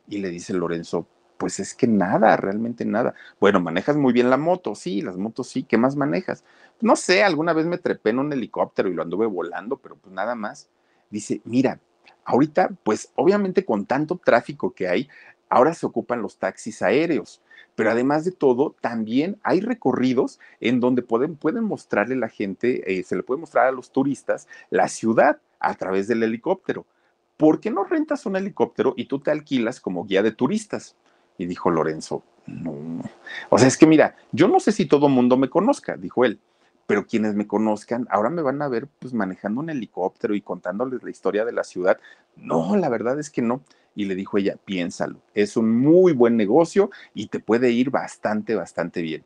Y le dice Lorenzo, pues es que nada, realmente nada. Bueno, manejas muy bien la moto, sí, las motos sí, ¿qué más manejas? No sé, alguna vez me trepé en un helicóptero y lo anduve volando, pero pues nada más. Dice, mira, ahorita, pues obviamente con tanto tráfico que hay, ahora se ocupan los taxis aéreos. Pero además de todo, también hay recorridos en donde pueden, pueden mostrarle a la gente, eh, se le puede mostrar a los turistas la ciudad a través del helicóptero. ¿Por qué no rentas un helicóptero y tú te alquilas como guía de turistas? Y dijo Lorenzo, no. O sea, es que mira, yo no sé si todo mundo me conozca, dijo él, pero quienes me conozcan ahora me van a ver pues manejando un helicóptero y contándoles la historia de la ciudad. No, la verdad es que no. Y le dijo ella, piénsalo, es un muy buen negocio y te puede ir bastante, bastante bien.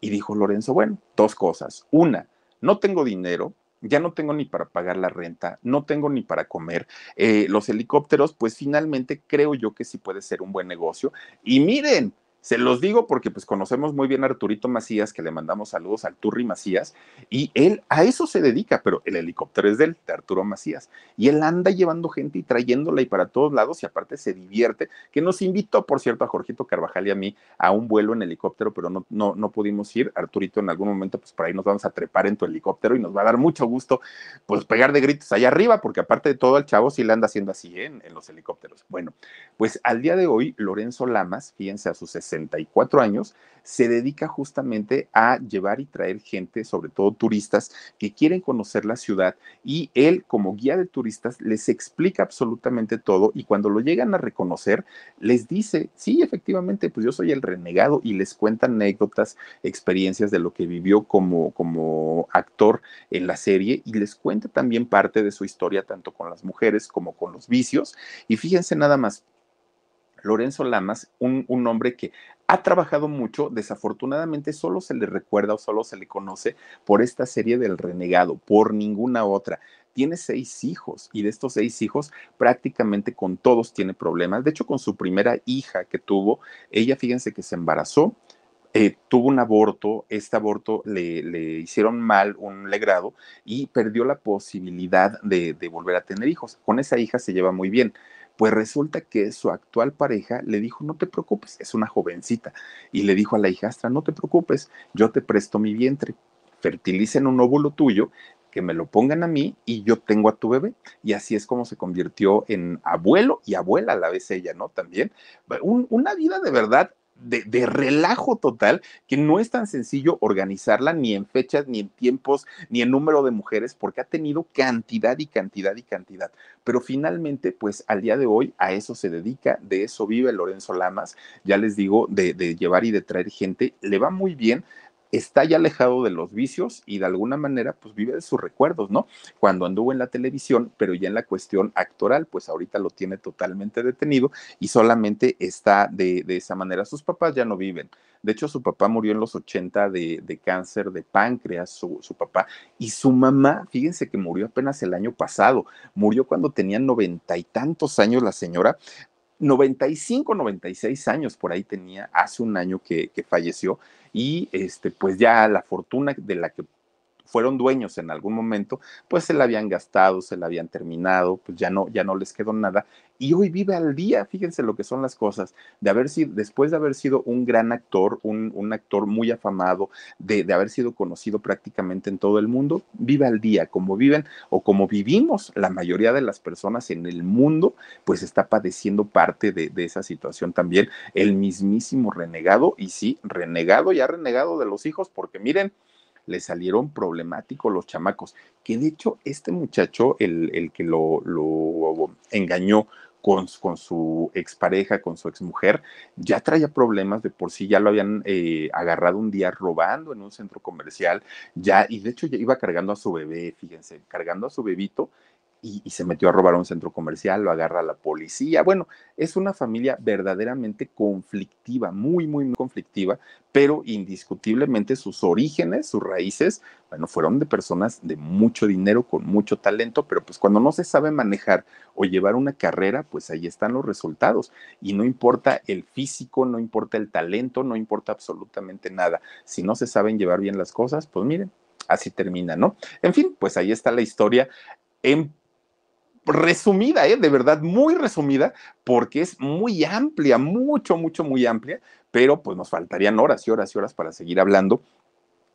Y dijo Lorenzo, bueno, dos cosas. Una, no tengo dinero, ya no tengo ni para pagar la renta, no tengo ni para comer. Eh, los helicópteros, pues finalmente creo yo que sí puede ser un buen negocio. Y miren, se los digo porque pues conocemos muy bien a Arturito Macías, que le mandamos saludos a Arturri Macías, y él a eso se dedica, pero el helicóptero es del de Arturo Macías, y él anda llevando gente y trayéndola y para todos lados, y aparte se divierte, que nos invitó, por cierto, a Jorgito Carvajal y a mí a un vuelo en helicóptero, pero no, no, no pudimos ir. Arturito, en algún momento, pues por ahí nos vamos a trepar en tu helicóptero y nos va a dar mucho gusto, pues pegar de gritos allá arriba, porque aparte de todo, al chavo sí le anda haciendo así ¿eh? en, los helicópteros. Bueno, pues al día de hoy, Lorenzo Lamas, fíjense a sus 64 años, se dedica justamente a llevar y traer gente, sobre todo turistas, que quieren conocer la ciudad y él como guía de turistas les explica absolutamente todo y cuando lo llegan a reconocer, les dice, sí, efectivamente, pues yo soy el renegado y les cuenta anécdotas, experiencias de lo que vivió como, como actor en la serie y les cuenta también parte de su historia, tanto con las mujeres como con los vicios. Y fíjense nada más, Lorenzo Lamas, un, un, hombre que ha trabajado mucho, desafortunadamente solo se le recuerda o solo se le conoce por esta serie del renegado, por ninguna otra. Tiene seis hijos y de estos seis hijos prácticamente con todos tiene problemas. De hecho, con su primera hija que tuvo, ella fíjense que se embarazó, eh, tuvo un aborto, este aborto le, le, hicieron mal un legrado y perdió la posibilidad de, de volver a tener hijos. Con esa hija se lleva muy bien pues resulta que su actual pareja le dijo, no te preocupes, es una jovencita, y le dijo a la hijastra, no te preocupes, yo te presto mi vientre, fertilicen un óvulo tuyo, que me lo pongan a mí y yo tengo a tu bebé. Y así es como se convirtió en abuelo y abuela a la vez ella, ¿no? También una vida de verdad de, relajo total que no es tan sencillo organizarla ni en fechas, ni en tiempos, ni en número de mujeres, porque ha tenido cantidad y cantidad y cantidad. Pero finalmente, pues al día de hoy a eso se dedica, de eso vive Lorenzo Lamas, ya les digo, de, de llevar y de traer gente, le va muy bien está ya alejado de los vicios y de alguna manera pues vive de sus recuerdos, ¿no? Cuando anduvo en la televisión, pero ya en la cuestión actoral, pues ahorita lo tiene totalmente detenido y solamente está de, esa manera. Sus papás ya no viven. De hecho, su papá murió en los 80 de, cáncer de páncreas, su, su, papá. Y su mamá, fíjense que murió apenas el año pasado. Murió cuando tenía noventa y tantos años la señora. 95, 96 años por ahí tenía hace un año que, que falleció y este, pues ya la fortuna de la que fueron dueños en algún momento, pues se la habían gastado, se la habían terminado, pues ya no, ya no les quedó nada. Y hoy vive al día, fíjense lo que son las cosas, de haber sido, después de haber sido un gran actor, un, actor muy afamado, de, haber sido conocido prácticamente en todo el mundo, vive al día, como viven o como vivimos la mayoría de las personas en el mundo, pues está padeciendo parte de, de esa situación también, el mismísimo renegado, y sí, renegado, ya renegado de los hijos, porque miren, le salieron problemáticos los chamacos. Que de hecho, este muchacho, el, que lo, engañó con, con, su expareja, con su exmujer, ya traía problemas de por sí, ya lo habían eh, agarrado un día robando en un centro comercial, ya, y de hecho ya iba cargando a su bebé, fíjense, cargando a su bebito, y, se metió a robar a un centro comercial, lo agarra la policía. Bueno, es una familia verdaderamente conflictiva, muy, muy, muy conflictiva, pero indiscutiblemente sus orígenes, sus raíces, bueno, fueron de personas de mucho dinero, con mucho talento, pero pues cuando no se sabe manejar o llevar una carrera, pues ahí están los resultados. Y no importa el físico, no importa el talento, no importa absolutamente nada. Si no se saben llevar bien las cosas, pues miren. Así termina, ¿no? En fin, pues ahí está la historia en em, resumida, ¿eh? de verdad, muy resumida, porque es muy amplia, mucho, mucho, muy amplia, pero pues nos faltarían horas y horas y horas para seguir hablando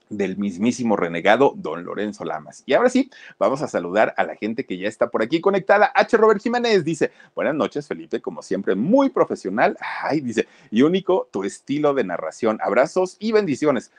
del mismísimo renegado don Lorenzo Lamas. Y ahora sí, vamos a saludar a la gente que ya está por aquí conectada. H. Robert Jiménez dice, buenas noches Felipe, como siempre, muy profesional. Ay, dice, y único tu estilo de narración. Abrazos y bendiciones.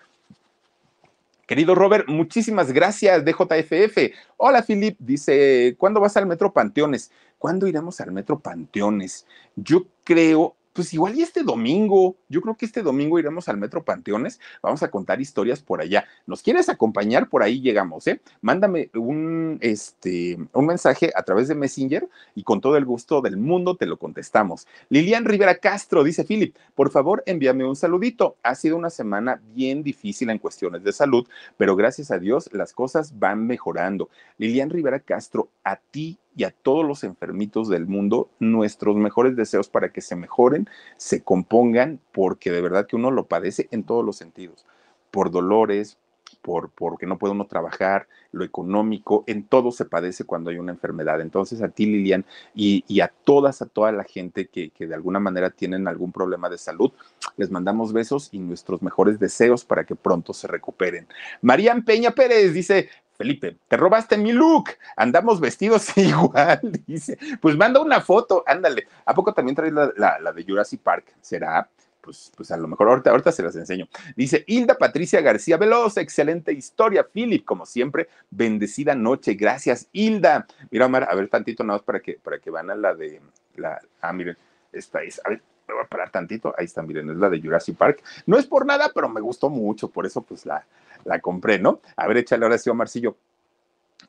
Querido Robert, muchísimas gracias de JFF. Hola, Filip, dice, ¿cuándo vas al Metro Panteones? ¿Cuándo iremos al Metro Panteones? Yo creo pues igual y este domingo, yo creo que este domingo iremos al Metro Panteones, vamos a contar historias por allá. ¿Nos quieres acompañar? Por ahí llegamos, ¿eh? Mándame un, este, un mensaje a través de Messenger y con todo el gusto del mundo te lo contestamos. Lilian Rivera Castro dice, Philip, por favor envíame un saludito. Ha sido una semana bien difícil en cuestiones de salud, pero gracias a Dios las cosas van mejorando. Lilian Rivera Castro, a ti y a todos los enfermitos del mundo nuestros mejores deseos para que se mejoren, se compongan, porque de verdad que uno lo padece en todos los sentidos, por dolores, por porque no puede uno trabajar, lo económico, en todo se padece cuando hay una enfermedad. Entonces a ti, Lilian, y, a todas, a toda la gente que, que de alguna manera tienen algún problema de salud, les mandamos besos y nuestros mejores deseos para que pronto se recuperen. Marían Peña Pérez dice, Felipe, te robaste mi look, andamos vestidos igual, dice. Pues manda una foto, ándale. ¿A poco también traes la, de Jurassic Park? ¿Será? Pues, pues, a lo mejor ahorita, se las enseño. Dice Hilda Patricia García Veloz, excelente historia. Philip, como siempre, bendecida noche. Gracias, Hilda. Mira, Omar, a ver tantito nada más para que, para que van a la de la. Ah, miren, esta es. A ver, me voy a parar tantito, ahí está, miren, es la de Jurassic Park. No es por nada, pero me gustó mucho, por eso pues la, la compré, ¿no? A ver, échale ahora sí, Omarcillo.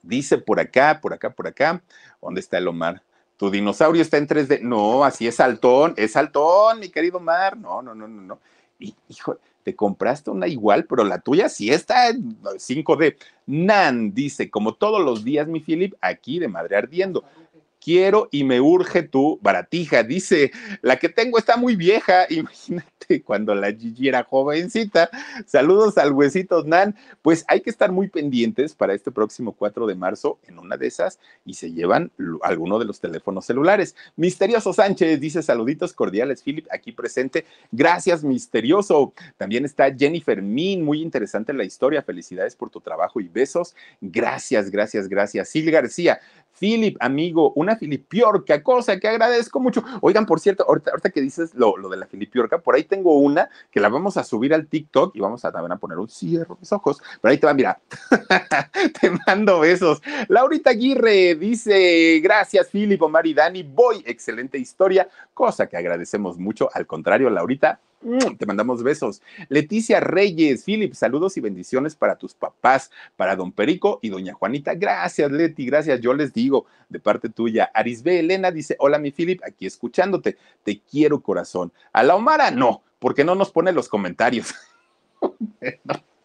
Dice por acá, por acá, por acá, ¿dónde está el Omar? Tu dinosaurio está en 3D. No, así es saltón, es saltón, mi querido Omar. No, no, no, no, no. Y, hijo, te compraste una igual, pero la tuya sí está en 5D. Nan dice, como todos los días, mi Philip, aquí de madre ardiendo quiero y me urge tu baratija. Dice, la que tengo está muy vieja. Imagínate cuando la Gigi era jovencita. Saludos al huesito Nan. Pues hay que estar muy pendientes para este próximo 4 de marzo en una de esas y se llevan alguno de los teléfonos celulares. Misterioso Sánchez dice, saluditos cordiales, Philip, aquí presente. Gracias, misterioso. También está Jennifer Min, muy interesante la historia. Felicidades por tu trabajo y besos. Gracias, gracias, gracias. Sil García, Philip, amigo, una filipiorca, cosa que agradezco mucho. Oigan, por cierto, ahorita, que dices lo, de la filipiorca, por ahí tengo una que la vamos a subir al TikTok y vamos a también a poner un cierro mis ojos, pero ahí te va, mira, te mando besos. Laurita Aguirre dice, gracias Philip, Omar y Dani, voy, excelente historia, cosa que agradecemos mucho, al contrario, Laurita, te mandamos besos. Leticia Reyes, Philip, saludos y bendiciones para tus papás, para don Perico y doña Juanita. Gracias, Leti, gracias. Yo les digo de parte tuya. Arisbe Elena dice: Hola, mi Philip, aquí escuchándote. Te quiero, corazón. A la Omara, no, porque no nos pone los comentarios.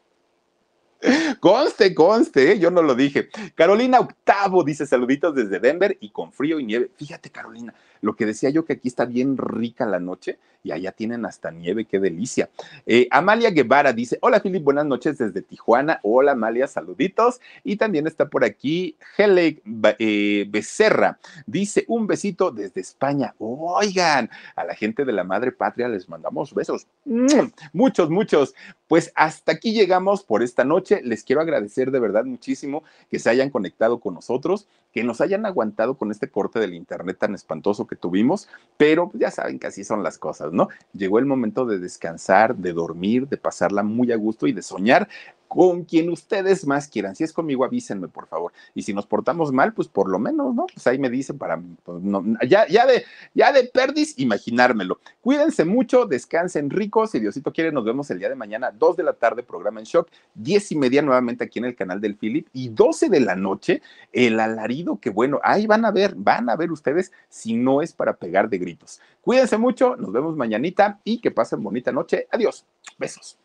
Conste, conste, ¿eh? yo no lo dije. Carolina Octavo dice saluditos desde Denver y con frío y nieve. Fíjate, Carolina, lo que decía yo que aquí está bien rica la noche y allá tienen hasta nieve, qué delicia. Eh, Amalia Guevara dice, hola Filip, buenas noches desde Tijuana. Hola Amalia, saluditos. Y también está por aquí Hele eh, Becerra, dice un besito desde España. Oigan, a la gente de la Madre Patria les mandamos besos. Mm. Muchos, muchos. Pues hasta aquí llegamos por esta noche. Les quiero agradecer de verdad muchísimo que se hayan conectado con nosotros, que nos hayan aguantado con este corte del internet tan espantoso que tuvimos, pero pues, ya saben que así son las cosas, ¿no? Llegó el momento de descansar, de dormir, de pasarla muy a gusto y de soñar con quien ustedes más quieran. Si es conmigo, avísenme, por favor. Y si nos portamos mal, pues por lo menos, ¿no? Pues ahí me dicen para mí. Pues, ya, ya, de, ya de perdis, imaginármelo. Cuídense mucho, descansen ricos. Si Diosito quiere, nos vemos el día de mañana, 2 de la tarde, programa en shock, 10 y media nuevamente aquí en el canal del Philip y 12 de la noche, el alarido que bueno, ahí van a ver, van a ver ustedes si no es para pegar de gritos. Cuídense mucho, nos vemos mañanita y que pasen bonita noche. Adiós, besos.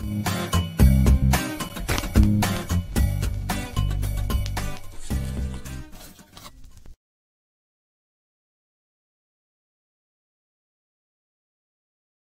Thank you.